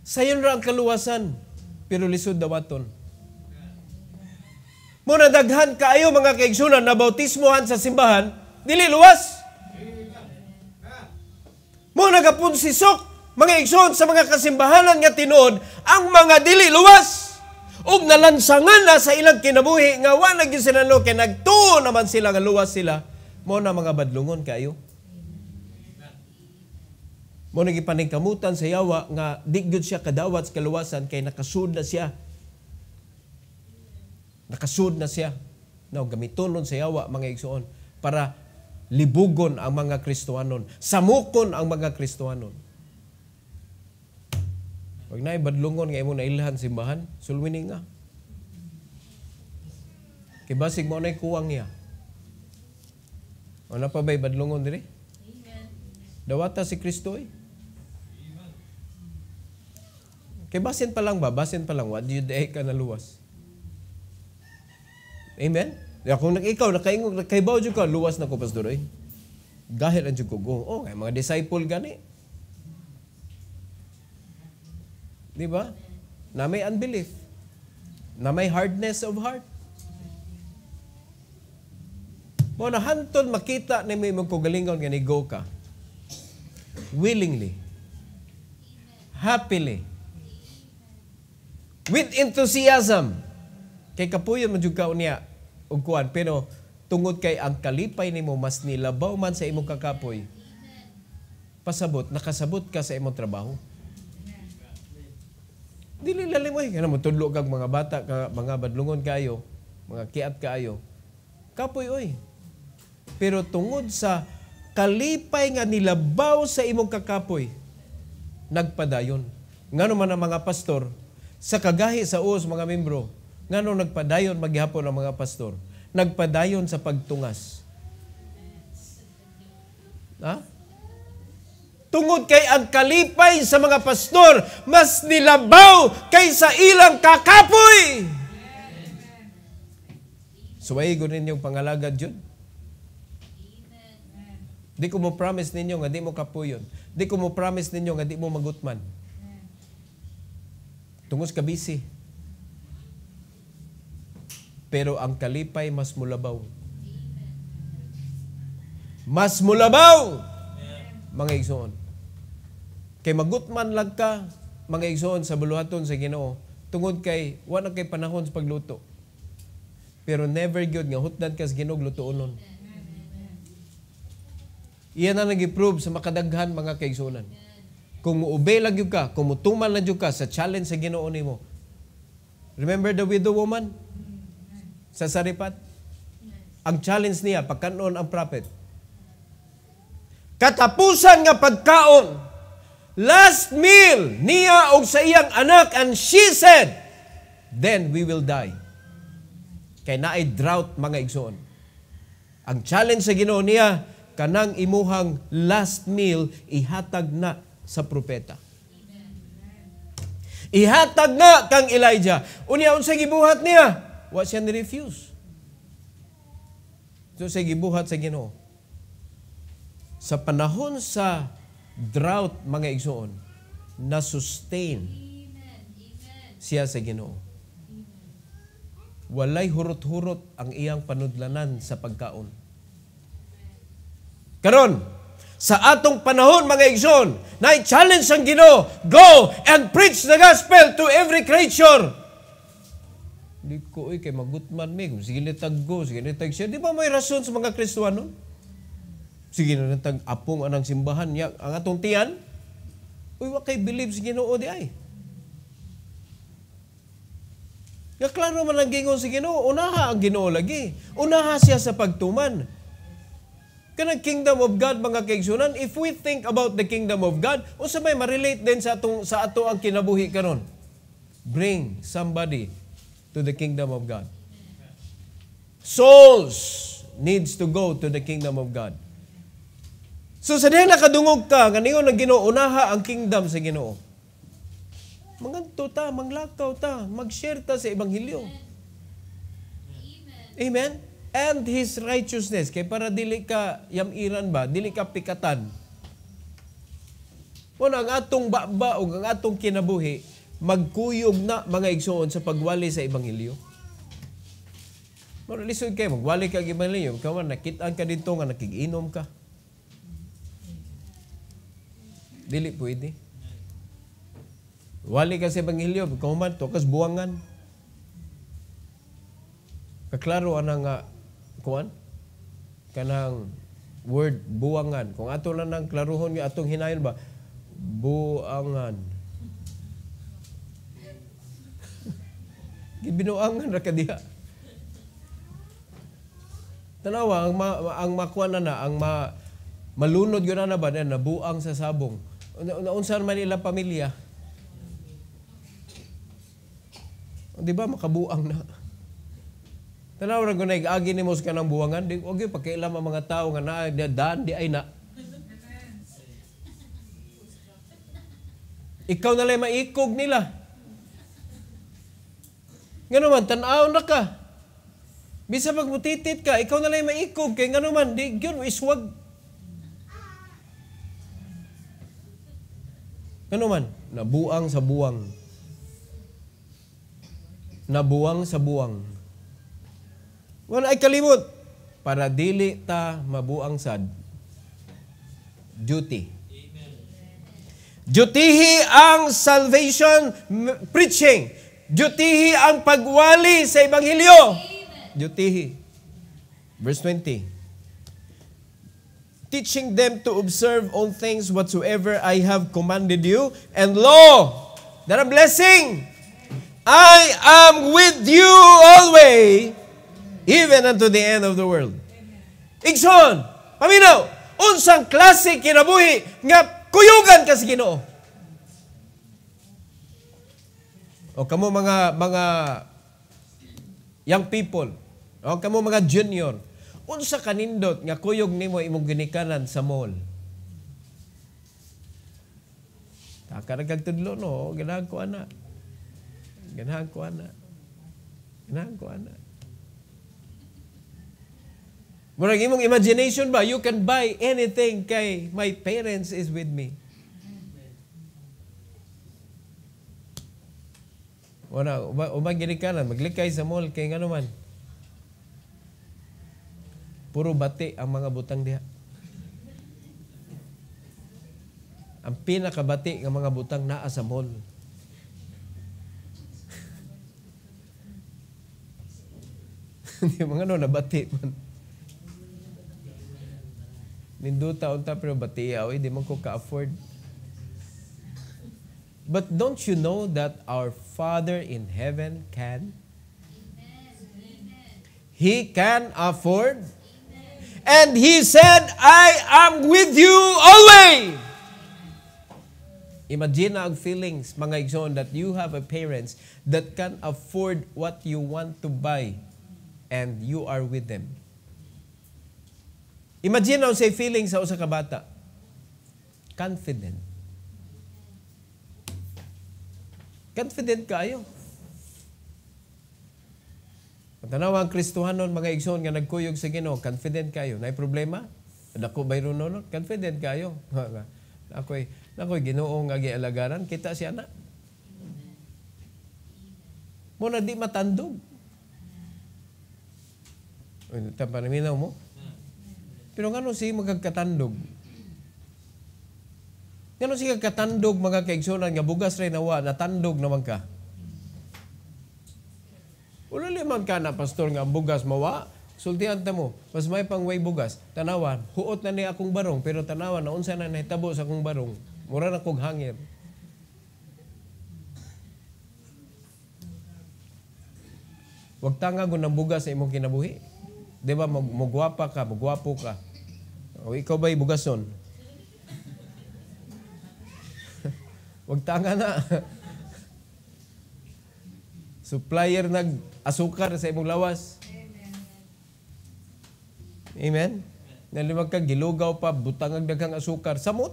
Sayon ra ang kaluwasan, pero lisod dawaton. Muna daghan kaayo mga kaigsunan na bautismohan sa simbahan, dili luwas. Muna kapunsisok mga igsoon sa mga kasimbahanan nga tinod ang mga dili luwas ug nalansangan na sa ilang kinabuhi nga wala gyud sila kay nagtuo naman sila nga luwas sila mo na mga badlungon kayo. Mo nang ipaningkamutan sa yawa nga di gyud siya kadawat sa kaluwasan kay nakasud na siya. Nakasud na siya. Now gamitonon sa yawa mga igsoon para libugon ang mga Kristohanon, samukon ang mga Kristohanon. Pag na ibadlungon nga imo nailhan simbahan, sulwini nga. Kay mo na kuwang niya. O na pa ba ibadlungon diri? Dawata si Kristo eh. Kay basin pa lang ba? Basin pa lang. What do you day ka na luwas? Amen? Kung ikaw, nakaingog, nakaibaw dyan ka, luwas na kupas duroy. Eh. Dahil ang dyan ko, oh, kay mga disciple gani. Di ba? Na may unbelief. Na may hardness of heart. Mo na hanton makita ni may magkugalingon gani go ka. Willingly. Happily with enthusiasm. Kay kapuyo man jud unya niya og kuan pero tungod kay ang kalipay nimo mas nilabaw man sa imong kakapoy. Pasabot, nakasabot ka sa imong trabaho. Dili lalim lalimoy kana mo tudlo kag mga bata ka mga badlungon kayo, mga kiat kaayo. Kapoy oy. Pero tungod sa kalipay nga nilabaw sa imong kakapoy, nagpadayon. Ngano man ang mga pastor, sa kagahi sa US mga membro, ngano nagpadayon maghihapon ang mga pastor? Nagpadayon sa pagtungas. Ha? Tungod kay ang kalipay sa mga pastor, mas nilabaw kaysa ilang kakapoy. Suwaigo so, ninyong pangalagad yun. Di ko mo promise ninyo nga di mo kapuyon. Di ko mo promise ninyo nga di mo magutman. Tungos ka busy. Pero ang kalipay mas mulabaw. Mas mulabaw! Mga igsoon. Kay magutman lang ka, mga igsoon, sa buluhaton sa ginoo, tungod kay, wala kay panahon sa pagluto. Pero never good nga, hutdan ka sa ginog, lutuunon. Iyan ang nag-improve sa makadaghan mga kaigsunan. Amen. Kung muobey lang yun ka, kung mutuman lang yun ka sa challenge sa ginoo mo. Remember the widow woman? Sa saripat? Ang challenge niya, pagkanon ang prophet. Katapusan nga pagkaon, last meal niya og sa iyang anak, and she said, then we will die. Kay naay drought mga igsoon. Ang challenge sa Ginoo niya, kanang imuhang last meal ihatag na sa propeta. Ihatag na kang Elijah. Unya unsa gibuhat niya? Wa siya ni refuse. So siya gibuhat sa Ginoo. Sa panahon sa drought mga igsoon, na sustain siya sa Ginoo. Walay hurot-hurot ang iyang panudlanan sa pagkaon. Karon, sa atong panahon, mga igsoon, na i-challenge ang Ginoo, go and preach the gospel to every creature. Di ko, eh, kay magutman mi, kung sige nitag go, sige nitag share. Di ba may rason sa mga Kristwano? Sige na nitag apong anang simbahan niya, ang atong tiyan. Uy, wa kay believe sa Ginoo di ay. Nga klaro man ang gingon sa Ginoo, unaha ang Ginoo lagi. Unaha siya sa pagtuman kanang kingdom of God mga kaigsoonan if we think about the kingdom of God unsa may ma-relate din sa atong sa ato ang kinabuhi karon bring somebody to the kingdom of God souls needs to go to the kingdom of God so sa diha nakadungog ka kaningon nang ginuunaha ang kingdom sa Ginoo mangadto ta manglakaw ta mag-share ta sa ebanghelyo Amen. Amen and His righteousness. Kay para dili ka yamiran ba, dili ka pikatan. Muna, ang atong baba o ang atong kinabuhi, magkuyog na mga igsoon sa pagwali sa Ebanghelyo. Muna, lisod kayo, magwali ka ang Ebanghelyo. Kawan, nakitaan ka dito nga, nakiginom ka. Dili pwede. Wali ka sa Ebanghelyo, man, tokas buwangan. Kaklaro, anang nga, kuan kanang word buangan kung ato lang nang klaruhon nga atong hinayon ba buangan gibinuangan ra kadiha tanawa ang ma, ang makuan na na ang ma, malunod gyud na ba na buang sa sabong unsa man ila pamilya di ba makabuang na Tanaw ra gunay agi nimo sa kanang buwangan, di og okay, pakialam ang mga tao nga naa daan di ay na. Ikaw na lang maikog nila. Ngano man tan-aw ka. Bisa pag mutitit ka, ikaw na lang maikog kay ngano man di gyud iswag. Ngano man nabuang sa buwang. Nabuang sa buwang. Wala ay kalimot. Para dili ta mabuang sad. Duty. Amen. Dutihi ang salvation preaching. Dutihi ang pagwali sa Ebanghelyo. Dutihi. Verse 20 teaching them to observe all things whatsoever I have commanded you. And lo, that a blessing. I am with you always even unto the end of the world. Igsoon, paminaw, unsang klase kinabuhi nga kuyugan ka sa Ginoo. O kamo mga mga young people, o kamo mga junior, unsa kanindot nga kuyog nimo imong ginikanan sa mall? Taka na kagtudlo, no? Ganahan ko ana. Ganahan ko ana. Ganahan ko ana. Murag imong imagination ba, you can buy anything kay my parents is with me. Wala, umang ginikanan, maglikay sa mall, kay ano man. Puro bati ang mga butang diha. Ang pinakabati ng mga butang naa sa mall. Hindi mga ano, nabati man. Ninduta unta pero batiyaw, eh, di man ko ka-afford. But don't you know that our Father in heaven can? Amen. He can afford. And He said, I am with you always. Imagine ang feelings, mga igsoon, that you have a parents that can afford what you want to buy and you are with them. Imagine na say feeling sa usa ka bata. Confident. Confident kayo. Tanaw ang Kristohanon, mga igsoon nga nagkuyog sa Ginoo, confident kayo. Nay problema? Dako bay runon, confident kayo. ako'y ako'y Ginoo nga gialagaran kita si anak. Mo na di matandog. Tapanaminaw mo. Pero ngano si magagkatandog? Ngano si magagkatandog mga kaigsunan nga bugas rin nawa, natandog naman ka? Wala liman ka na, pastor, nga bugas mawa. Sultihan ta mo, mas may pangway bugas, tanawan, huot na ni akong barong, pero tanawan, naunsa na nahitabo sa akong barong. Mura na kong hangin. Huwag tanga kung ng bugas sa imong kinabuhi. Di ba, magwapa ka, magwapo ka. O ikaw ba'y bugason? Huwag tanga na. Supplier nag asukar sa imong lawas. Amen? Amen? Nalimag ka, gilugaw pa, butang ang daghang asukar. Samot?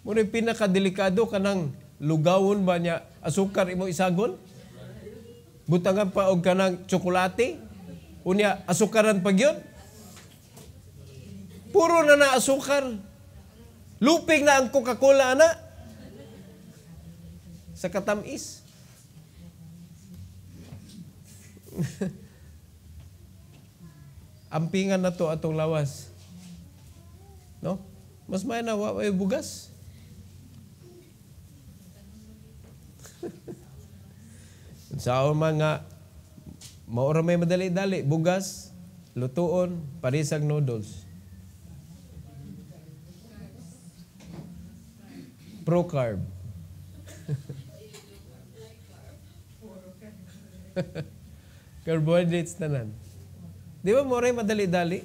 Muna yung pinakadelikado ka ng lugawon ba niya asukar imo isagon? Butangan pa og kanang tsokolate? Unya, asukaran pag yun. Puro na na asukar. Luping na ang Coca-Cola, ana. Sa katamis. Ampingan na to atong lawas. No? Mas may na waway bugas. Sa so, mga Maura may madali-dali. Bugas, lutuon, parisag noodles. Pro-carb. Carbohydrates tanan. Di ba mo madali-dali?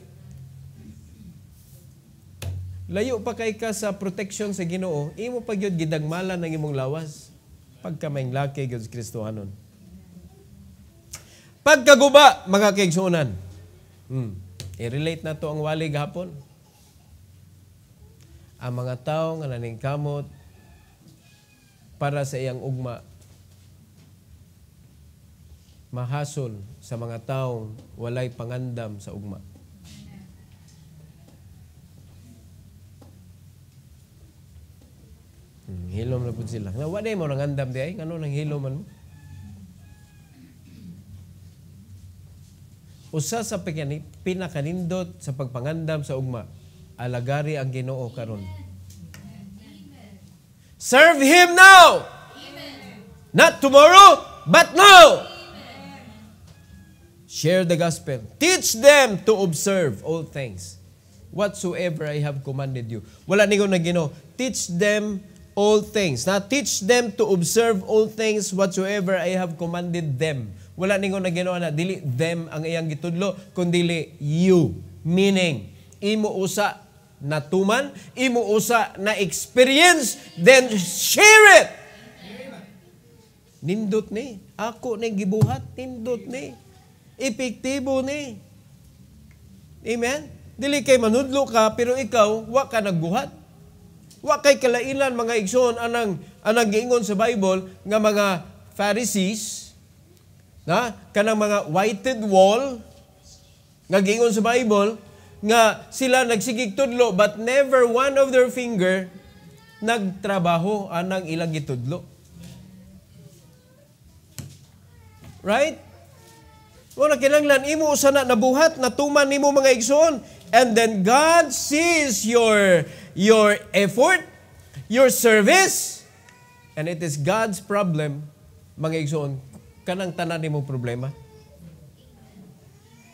Layo pa kay ka sa protection sa Ginoo, imo pa gyud gidagmala ng imong lawas pagka may laki gyud Kristohanon. Pagkaguba, mga kaigsunan. Hmm. I-relate na to ang wali hapon. Ang mga tao nga naningkamot para sa iyang ugma mahasol sa mga taong walay pangandam sa ugma. Hmm, hilom na po sila. Wala mo nang andam di ay. Ano nang hilom man mo? usa sa pinakanindot sa pagpangandam sa ugma alagari ang Ginoo karon serve him now Amen. not tomorrow but now Amen. share the gospel teach them to observe all things whatsoever I have commanded you wala ni na Ginoo teach them all things now teach them to observe all things whatsoever I have commanded them wala ningon na ginawa na dili them ang iyang gitudlo kundi you. Meaning, imo usa natuman, imo usa na experience, then share it. Nindot ni. Ako ni gibuhat, nindot ni. Epektibo ni. Amen? Dili kay manudlo ka, pero ikaw, wa ka nagbuhat. Wa kay kalailan mga igsoon anang anang giingon sa Bible nga mga Pharisees na kanang mga whited wall nga giingon sa Bible nga sila nagsigig tudlo but never one of their finger nagtrabaho anang ilang gitudlo. Right? Wala kinanglan imo usa nabuhat natuman nimo mga igsoon and then God sees your your effort, your service and it is God's problem mga igsoon kanang tanan nimo problema.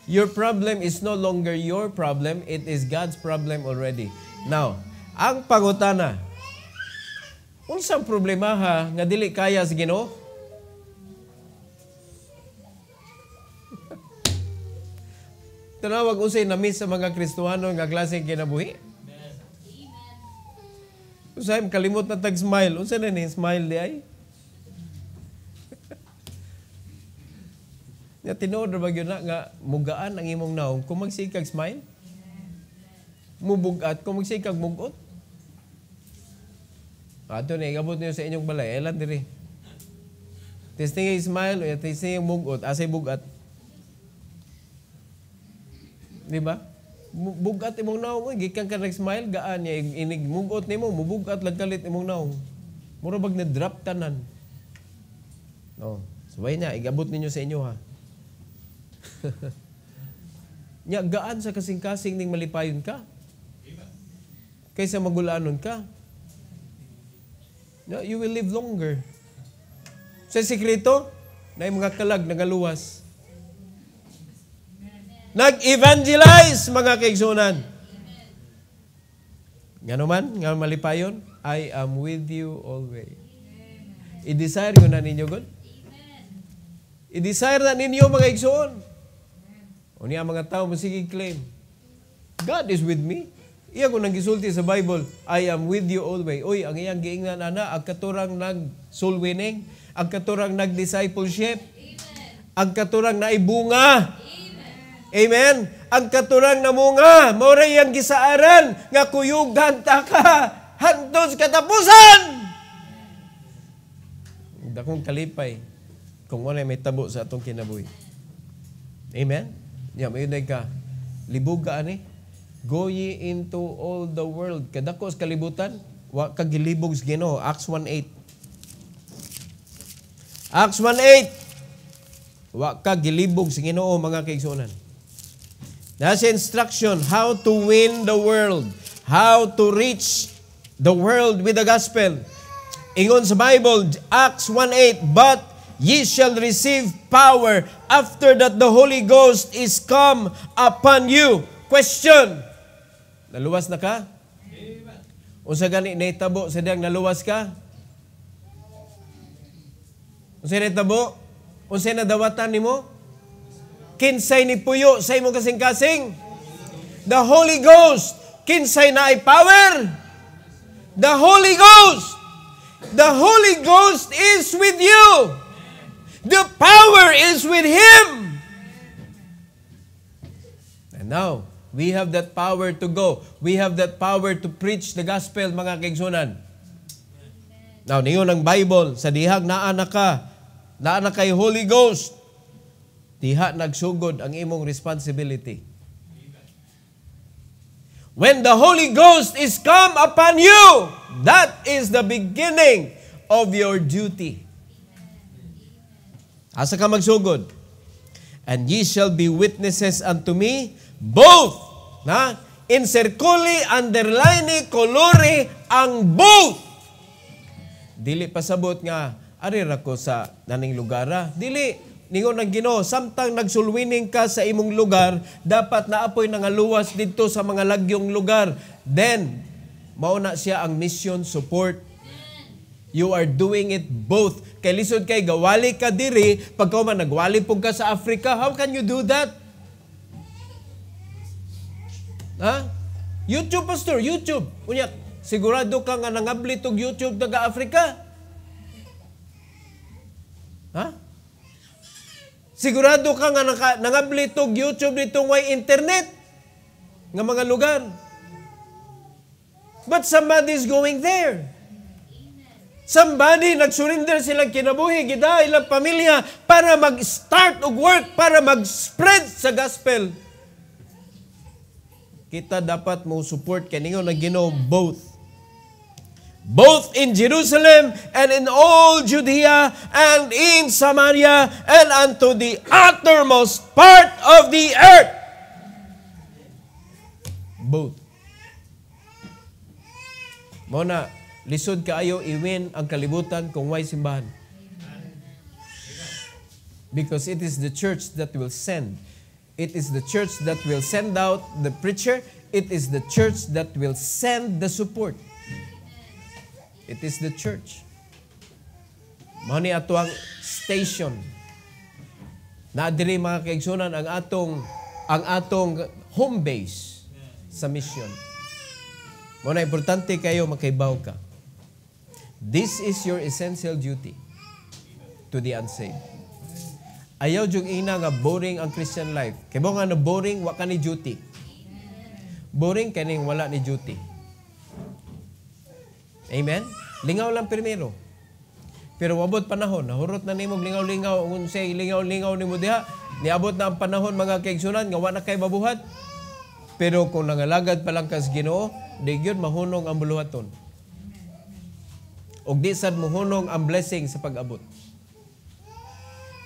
Your problem is no longer your problem, it is God's problem already. Now, ang pangutana, unsang problema ha nga dili kaya sa Ginoo? Tanawag usay namis sa mga Kristohano nga klase kinabuhi. Usay kalimot na tag smile. Unsa na ni smile di ay? Nga tinuod ra bagyo na nga mugaan ang imong naong kung magsikag smile. Mubugat kung magsikag mugot. Ato ni gabot niyo sa inyong balay, elan diri. Testing smile, o testing mugot, asay bugat. Di ba? Bugat imong naong, gikan ka nag-smile, gaan niya, inig mugot nimo, mubugat lang imong naong. Mura bag na drop tanan. No. Oh, Subay na, igabot ninyo sa inyo ha. Nya gaan sa kasing-kasing ning malipayon ka. Kaysa magulanon ka. No, you will live longer. Sa sikreto, na mga kalag nagaluwas. Nag-evangelize mga kaigsunan. Nga naman, nga malipayon, I am with you always. I-desire yun na ninyo, God. I-desire na ninyo mga igsoon o niya mga tao masige claim, God is with me. Iya ko nang gisulti sa Bible, I am with you always. Oy, ang iyang giingnan ana ang katurang nag soul winning, ang katurang nag discipleship, Amen. ang katurang naibunga. Amen. Amen. Ang katurang namunga, mao ra iyang gisaaran nga kuyugan ta ka hantos katapusan. Dakong kalipay kung wala may tabo sa atong kinabuhi. Amen. Yeah, may unay ka. Libuga ani. Go ye into all the world. Kadako sa kalibutan, wa kagilibog sa Ginoo. Acts 1:8. Acts 1:8. Wa kagilibog sa Ginoo mga kaigsoonan. That's instruction how to win the world, how to reach the world with the gospel. Ingon sa Bible, Acts 1.8, But ye shall receive power after that the Holy Ghost is come upon you. Question, naluwas na ka? Unsa gani naitabo sa diyang naluwas ka? Unsa naitabo? Unsa nadawatan nimo? Kinsay ni puyo sa imo kasing-kasing? The Holy Ghost kinsay na ay power? The Holy Ghost. The Holy Ghost is with you. The power is with Him. And now, we have that power to go. We have that power to preach the gospel, mga kaigsunan. Now, niyon ang Bible, sa dihag dihang naana ka, naana kay Holy Ghost, diha nagsugod ang imong responsibility. When the Holy Ghost is come upon you, that is the beginning of your duty. Asa ka magsugod? And ye shall be witnesses unto me both. Na? in Insirkuli, underline, kolore, ang both. Dili pasabot nga, arira ko sa naning lugar. Ha? Ah. Dili, ningon ng Ginoo samtang nagsulwining ka sa imong lugar dapat naapoy nangaluwas didto sa mga lagyong lugar then mao na siya ang mission support You are doing it both. Kay lisod kay gawali ka diri, pagka man nagwali pug ka sa Africa, how can you do that? Ha? YouTube pastor, YouTube. Unya, sigurado ka nga nangabli tog YouTube taga Africa? Ha? Sigurado ka nga naka, nangabli tog YouTube nitong way internet nga mga lugar. But somebody's going there. Somebody, nagsurinder silang kinabuhi, gida, ilang pamilya, para mag-start og work, para mag-spread sa gospel. Kita dapat mo support kaningon na Ginoo both. Both in Jerusalem and in all Judea and in Samaria and unto the uttermost part of the earth. Both. Mona, Lisod kaayo iwin ang kalibutan kung way simbahan. Because it is the church that will send. It is the church that will send out the preacher. It is the church that will send the support. It is the church. Mao ni ato ang station. Na diri mga kaigsunan ang atong ang atong home base sa mission. Muna, importante kayo makaibaw ka. This is your essential duty to the unsaved. Ayaw jug ina nga boring ang Christian life. Kay mo nga na boring wa ka ni duty. Boring kaning wala ni duty. Amen. Lingaw lang primero. Pero wabot panahon, nahurot na nimo lingaw-lingaw unsay lingaw-lingaw nimo diha, niabot na ang panahon mga kaigsunan nga wa na kay mabuhat. Pero kung nangalagad pa lang kas Ginoo, di gyud mahunong ang buluhaton ug di sad mohunong ang blessing sa pag-abot.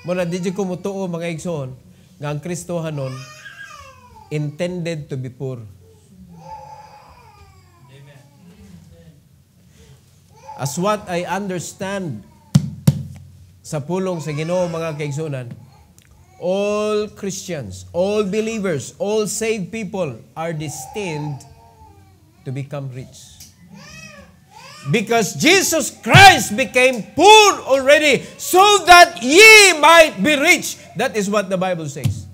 Mo na di ko mutuo mga igsoon nga ang Kristo hanon intended to be poor. Amen. As what I understand sa pulong sa Ginoo mga kaigsunan, all Christians, all believers, all saved people are destined to become rich. Because Jesus Christ became poor already so that ye might be rich. That is what the Bible says.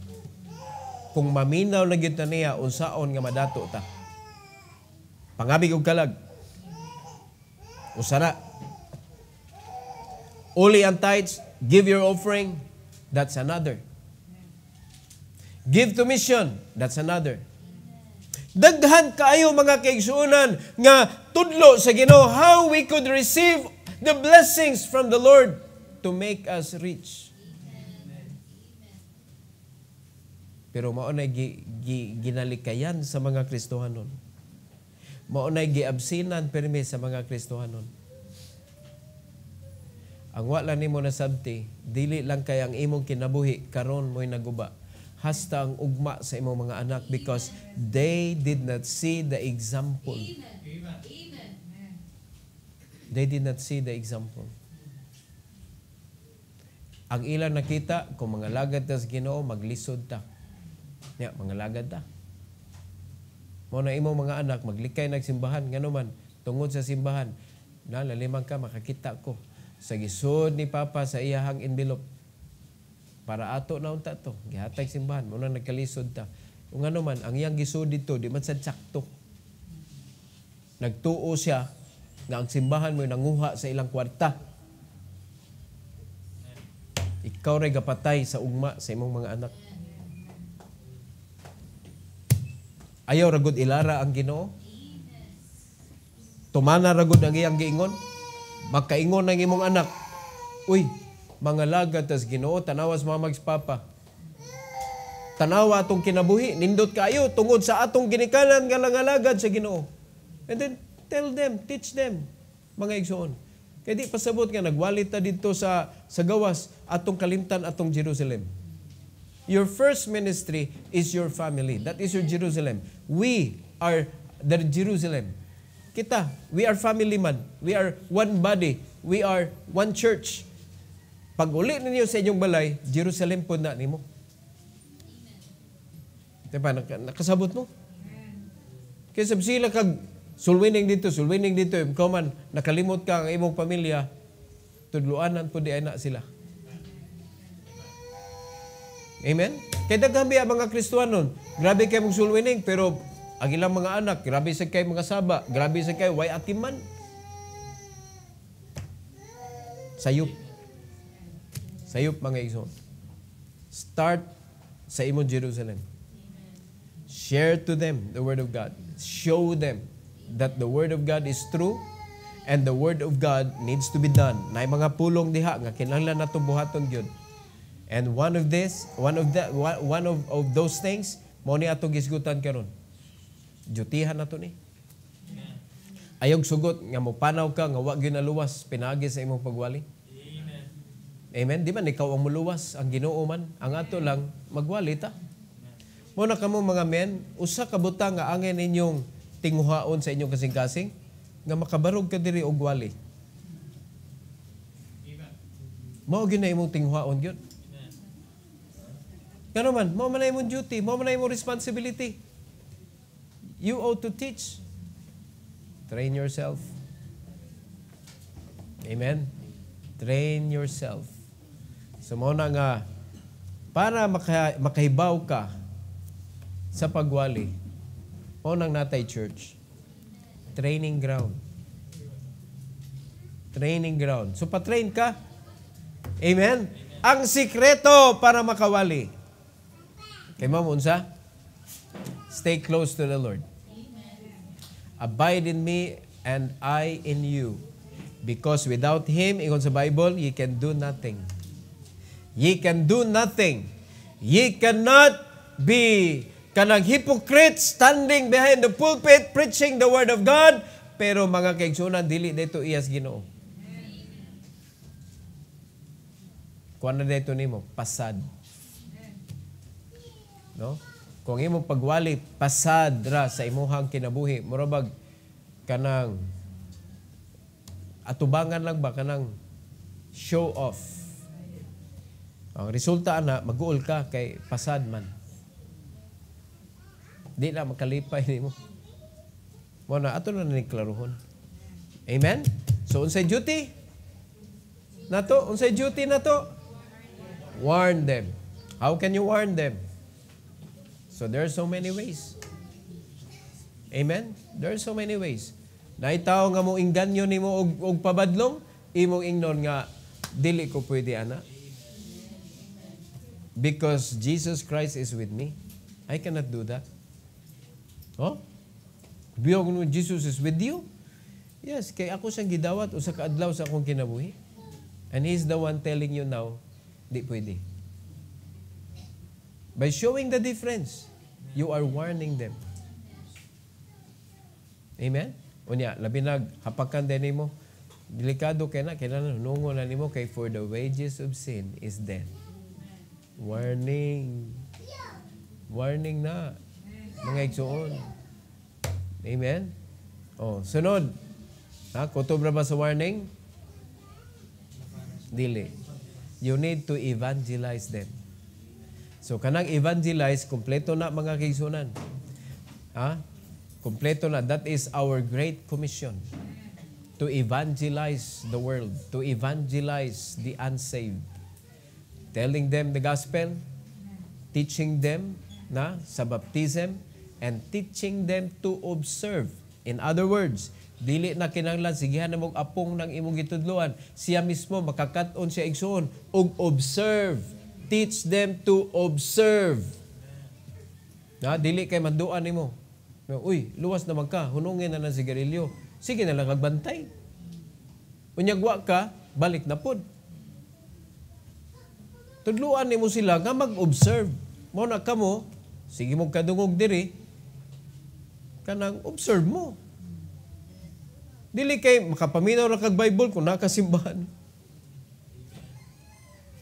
Kung maminaw na gid niya unsaon nga madato ta. Pangabi og kalag. Usa na. Only ang tithes, give your offering, that's another. Give to mission, that's another. Daghan kaayo mga kaigsuonan nga tudlo sa Ginoo how we could receive the blessings from the Lord to make us rich. Pero mao nay gi, gi, ginalikayan sa mga Kristohanon. Mao nay giabsinan permi sa mga Kristohanon. Ang wala nimo na sabti, dili lang kay ang imong kinabuhi karon mo'y naguba hastang ugma sa imong mga anak because they did not see the example. They did not see the example. Ang ilan nakita, kung mga lagad ta sa ginoo, maglisod ta. Yeah, mga lagad ta. Mo na imo mga anak, maglikay simbahan. ngano man, tungod sa simbahan, nalalimang ka, makakita ko. Sa gisod ni Papa sa iyahang envelope, para ato na unta to gihatag simbahan mo nang nagkalisod ta ung ano man ang iyang gisud dito di man sad sakto nagtuo siya nga ang simbahan mo nanguha sa ilang kwarta ikaw ray gapatay sa ugma sa imong mga anak ayaw ragod ilara ang Ginoo tumana ragud ang iyang giingon magkaingon ang imong anak uy mga lagad tas Ginoo tanawas mga magspapa. Tanawa atong kinabuhi, nindot kayo tungod sa atong ginikanan nga langalagad sa Ginoo. And then tell them, teach them mga igsoon. Kaya di pasabot nga nagwalit ta didto sa sa gawas atong kalimtan atong Jerusalem. Your first ministry is your family. That is your Jerusalem. We are the Jerusalem. Kita, we are family man. We are one body. We are one church. Pag uli ninyo sa inyong balay, Jerusalem po na nimo. Diba? Nakasabot mo. Kaya sabi sila kag sulwining dito, sulwining dito, ikaw man, nakalimot ka ang imong pamilya, tudluanan po di ay na sila. Amen? Kaya daghabi ang mga Kristuanon, grabe kayo mong sulwining, pero ang ilang mga anak, grabe sa kay mga saba, grabe sa kay way atiman. Sayup. Sayop mga igsoon. Start sa imo Jerusalem. Share to them the word of God. Show them that the word of God is true and the word of God needs to be done. Nay mga pulong diha nga kinahanglan nato buhaton gyud. And one of this, one of the one of, of those things mo ni ato gisgutan karon. Jutihan nato ni. Ayog sugot nga mo panaw ka nga wa gyud naluwas pinaagi sa imong pagwali. Amen? Di man, ikaw ang muluwas, ang ginooman, ang ato lang, magwalita. Muna ka mo mga men, usa ka butang nga angin inyong tinguhaon sa inyong kasing-kasing, nga makabarog ka diri og wali. Mao gyud na imong tinghuaon gyud. Kano man, mo man imong duty, mo man imong responsibility. You ought to teach. Train yourself. Amen. Train yourself. So mo na nga para makahibaw ka sa pagwali. Mo nang natay church. Training ground. Training ground. So pa-train ka. Amen? Amen. Ang sikreto para makawali. Kay mo unsa? Stay close to the Lord. Amen. Abide in me and I in you. Because without Him, ingon sa Bible, you can do nothing. Ye can do nothing. Ye cannot be kanang hypocrite standing behind the pulpit preaching the word of God pero mga kaigsunan dili dito iyas Ginoo. Kuan na dito mo, pasad. No? Kung imo pagwali pasad ra sa imuhang kinabuhi, murabag kanang atubangan lang ba kanang show off ang oh, resulta ana mag-uol ka kay pasad man. Di na makalipay ni mo. Mo na, ato na naniklaruhon. Amen? So, unsay duty? Nato, to? Unsay duty na to? Warn them. How can you warn them? So, there are so many ways. Amen? There are so many ways. Naitaw nga mo ingganyo nimo og, og pabadlong, imong ignore nga, dili ko pwede ana because Jesus Christ is with me. I cannot do that. Oh? Biyog no Jesus is with you. Yes, kay ako siyang gidawat o sa kaadlaw sa akong kinabuhi. And He's the one telling you now, di pwede. By showing the difference, you are warning them. Amen? Unya, labi nag, hapakan din mo. Delikado kay na, kailangan nungo na nimo kay for the wages of sin is death. Warning. Warning na. Mga igsuon. Amen? Oh, sunod. Ha? Kutob na ba sa warning? Dili. You need to evangelize them. So, kanang evangelize, kompleto na mga kaigsunan. Ha? Kompleto na. That is our great commission. To evangelize the world. To evangelize the unsaved telling them the gospel, teaching them na sa baptism, and teaching them to observe. In other words, dili na kinanglan sigihan na mong apong ng imong gitudloan siya mismo makakaton siya igsoon og observe teach them to observe na dili kay manduan nimo uy luwas na ka hunungin na ng sigarilyo sige na lang agbantay unyag wa ka balik na pod tudluan nimo sila nga mag-observe. Mo na kamo, sige mo kadungog diri, kanang observe mo. Dili kay makapaminaw ra kag Bible kung nakasimbahan.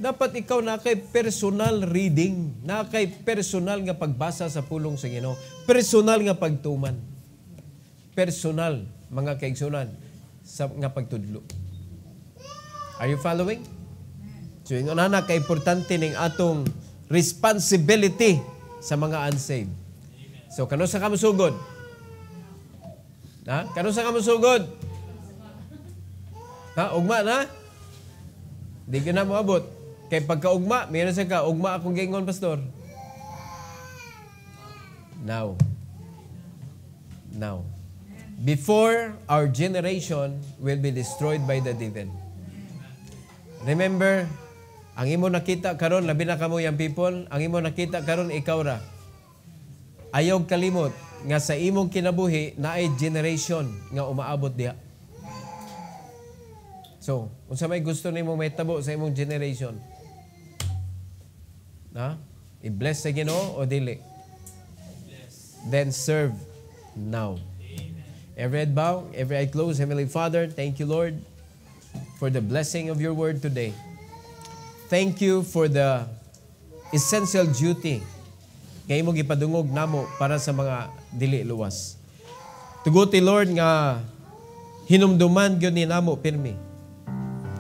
Dapat ikaw na kay personal reading, na kay personal nga pagbasa sa pulong sa Ginoo, personal nga pagtuman. Personal mga kaigsunan sa nga pagtudlo. Are you following? So ingon na kaimportante ning atong responsibility sa mga unsaved. So kano sa kamusugod? Ha? Kano sa kamusugod? Ha? Ugma na? Di ka na moabot. Kay pagkaugma, mayroon sa ka, ugma akong gingon, pastor. Now. Now. Before our generation will be destroyed by the devil. Remember, ang imo nakita karon labi na kamo yang people, ang imo nakita karon ikaw ra. Ayaw kalimot nga sa imong kinabuhi naay generation nga umaabot diha. So, unsa may gusto nimo mahitabo sa imong generation? Na? I-bless sa Ginoo o dili? Then serve now. Every head bow, every eye closed. Heavenly Father, thank you, Lord, for the blessing of your word today. Thank you for the essential duty kay mo gipadungog namo para sa mga dili luwas. Tuguti Lord nga hinumduman gyud ni namo pirmi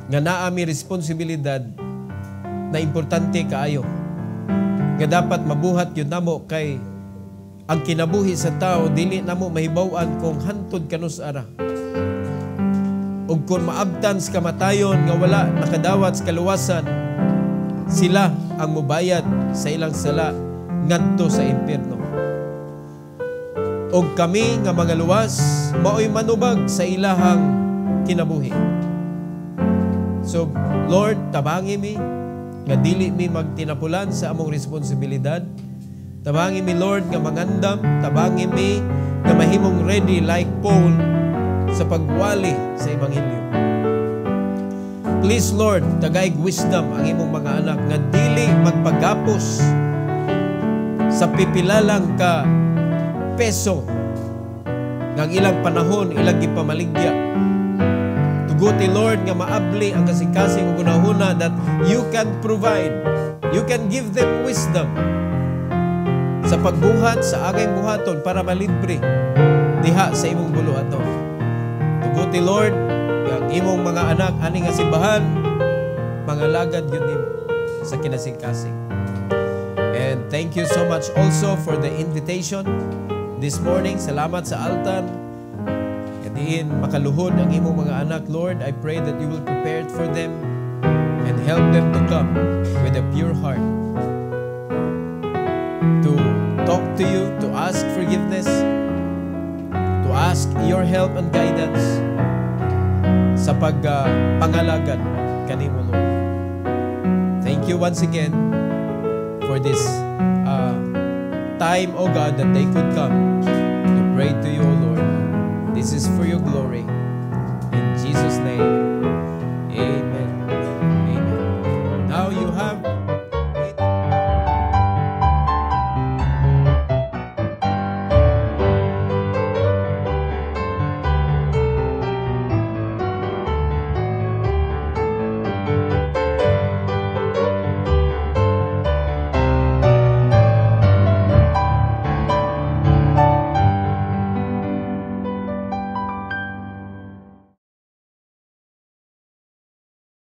nga naa mi responsibilidad na importante kaayo nga dapat mabuhat gyud namo kay ang kinabuhi sa tao dili namo mahibaw-an kung hantod kanus ara ug kung maabtan sa kamatayon nga wala nakadawat sa kaluwasan sila ang mubayad sa ilang sala ngadto sa impierno. Og kami nga mga luwas maoy manubag sa ilahang kinabuhi. So Lord, tabangi mi nga dili mi magtinapulan sa among responsibilidad. Tabangi mi Lord nga mangandam, tabangi mi nga mahimong ready like Paul sa pagwali sa ebanghelyo. Please, Lord, tagay wisdom ang imong mga anak nga dili magpagapos sa pipilalang ka peso ng ilang panahon, ilang gipamaligya. Tuguti, Lord, nga maabli ang kasing-kasing gunahuna that you can provide. You can give them wisdom sa pagbuhat sa agay buhaton para malibre diha sa imong buluhaton. Tuguti, Lord, ang imong mga anak ani nga simbahan pangalagad yun nimo sa kinasingkasing. And thank you so much also for the invitation this morning. Salamat sa altar. Kadiin makaluhod ang imong mga anak, Lord. I pray that you will prepare it for them and help them to come with a pure heart to talk to you, to ask forgiveness, to ask your help and guidance sa pagpangalagad uh, kanimo, Lord. Thank you once again for this uh, time, O God, that they could come to pray to you, O Lord. This is for your glory. In Jesus' name.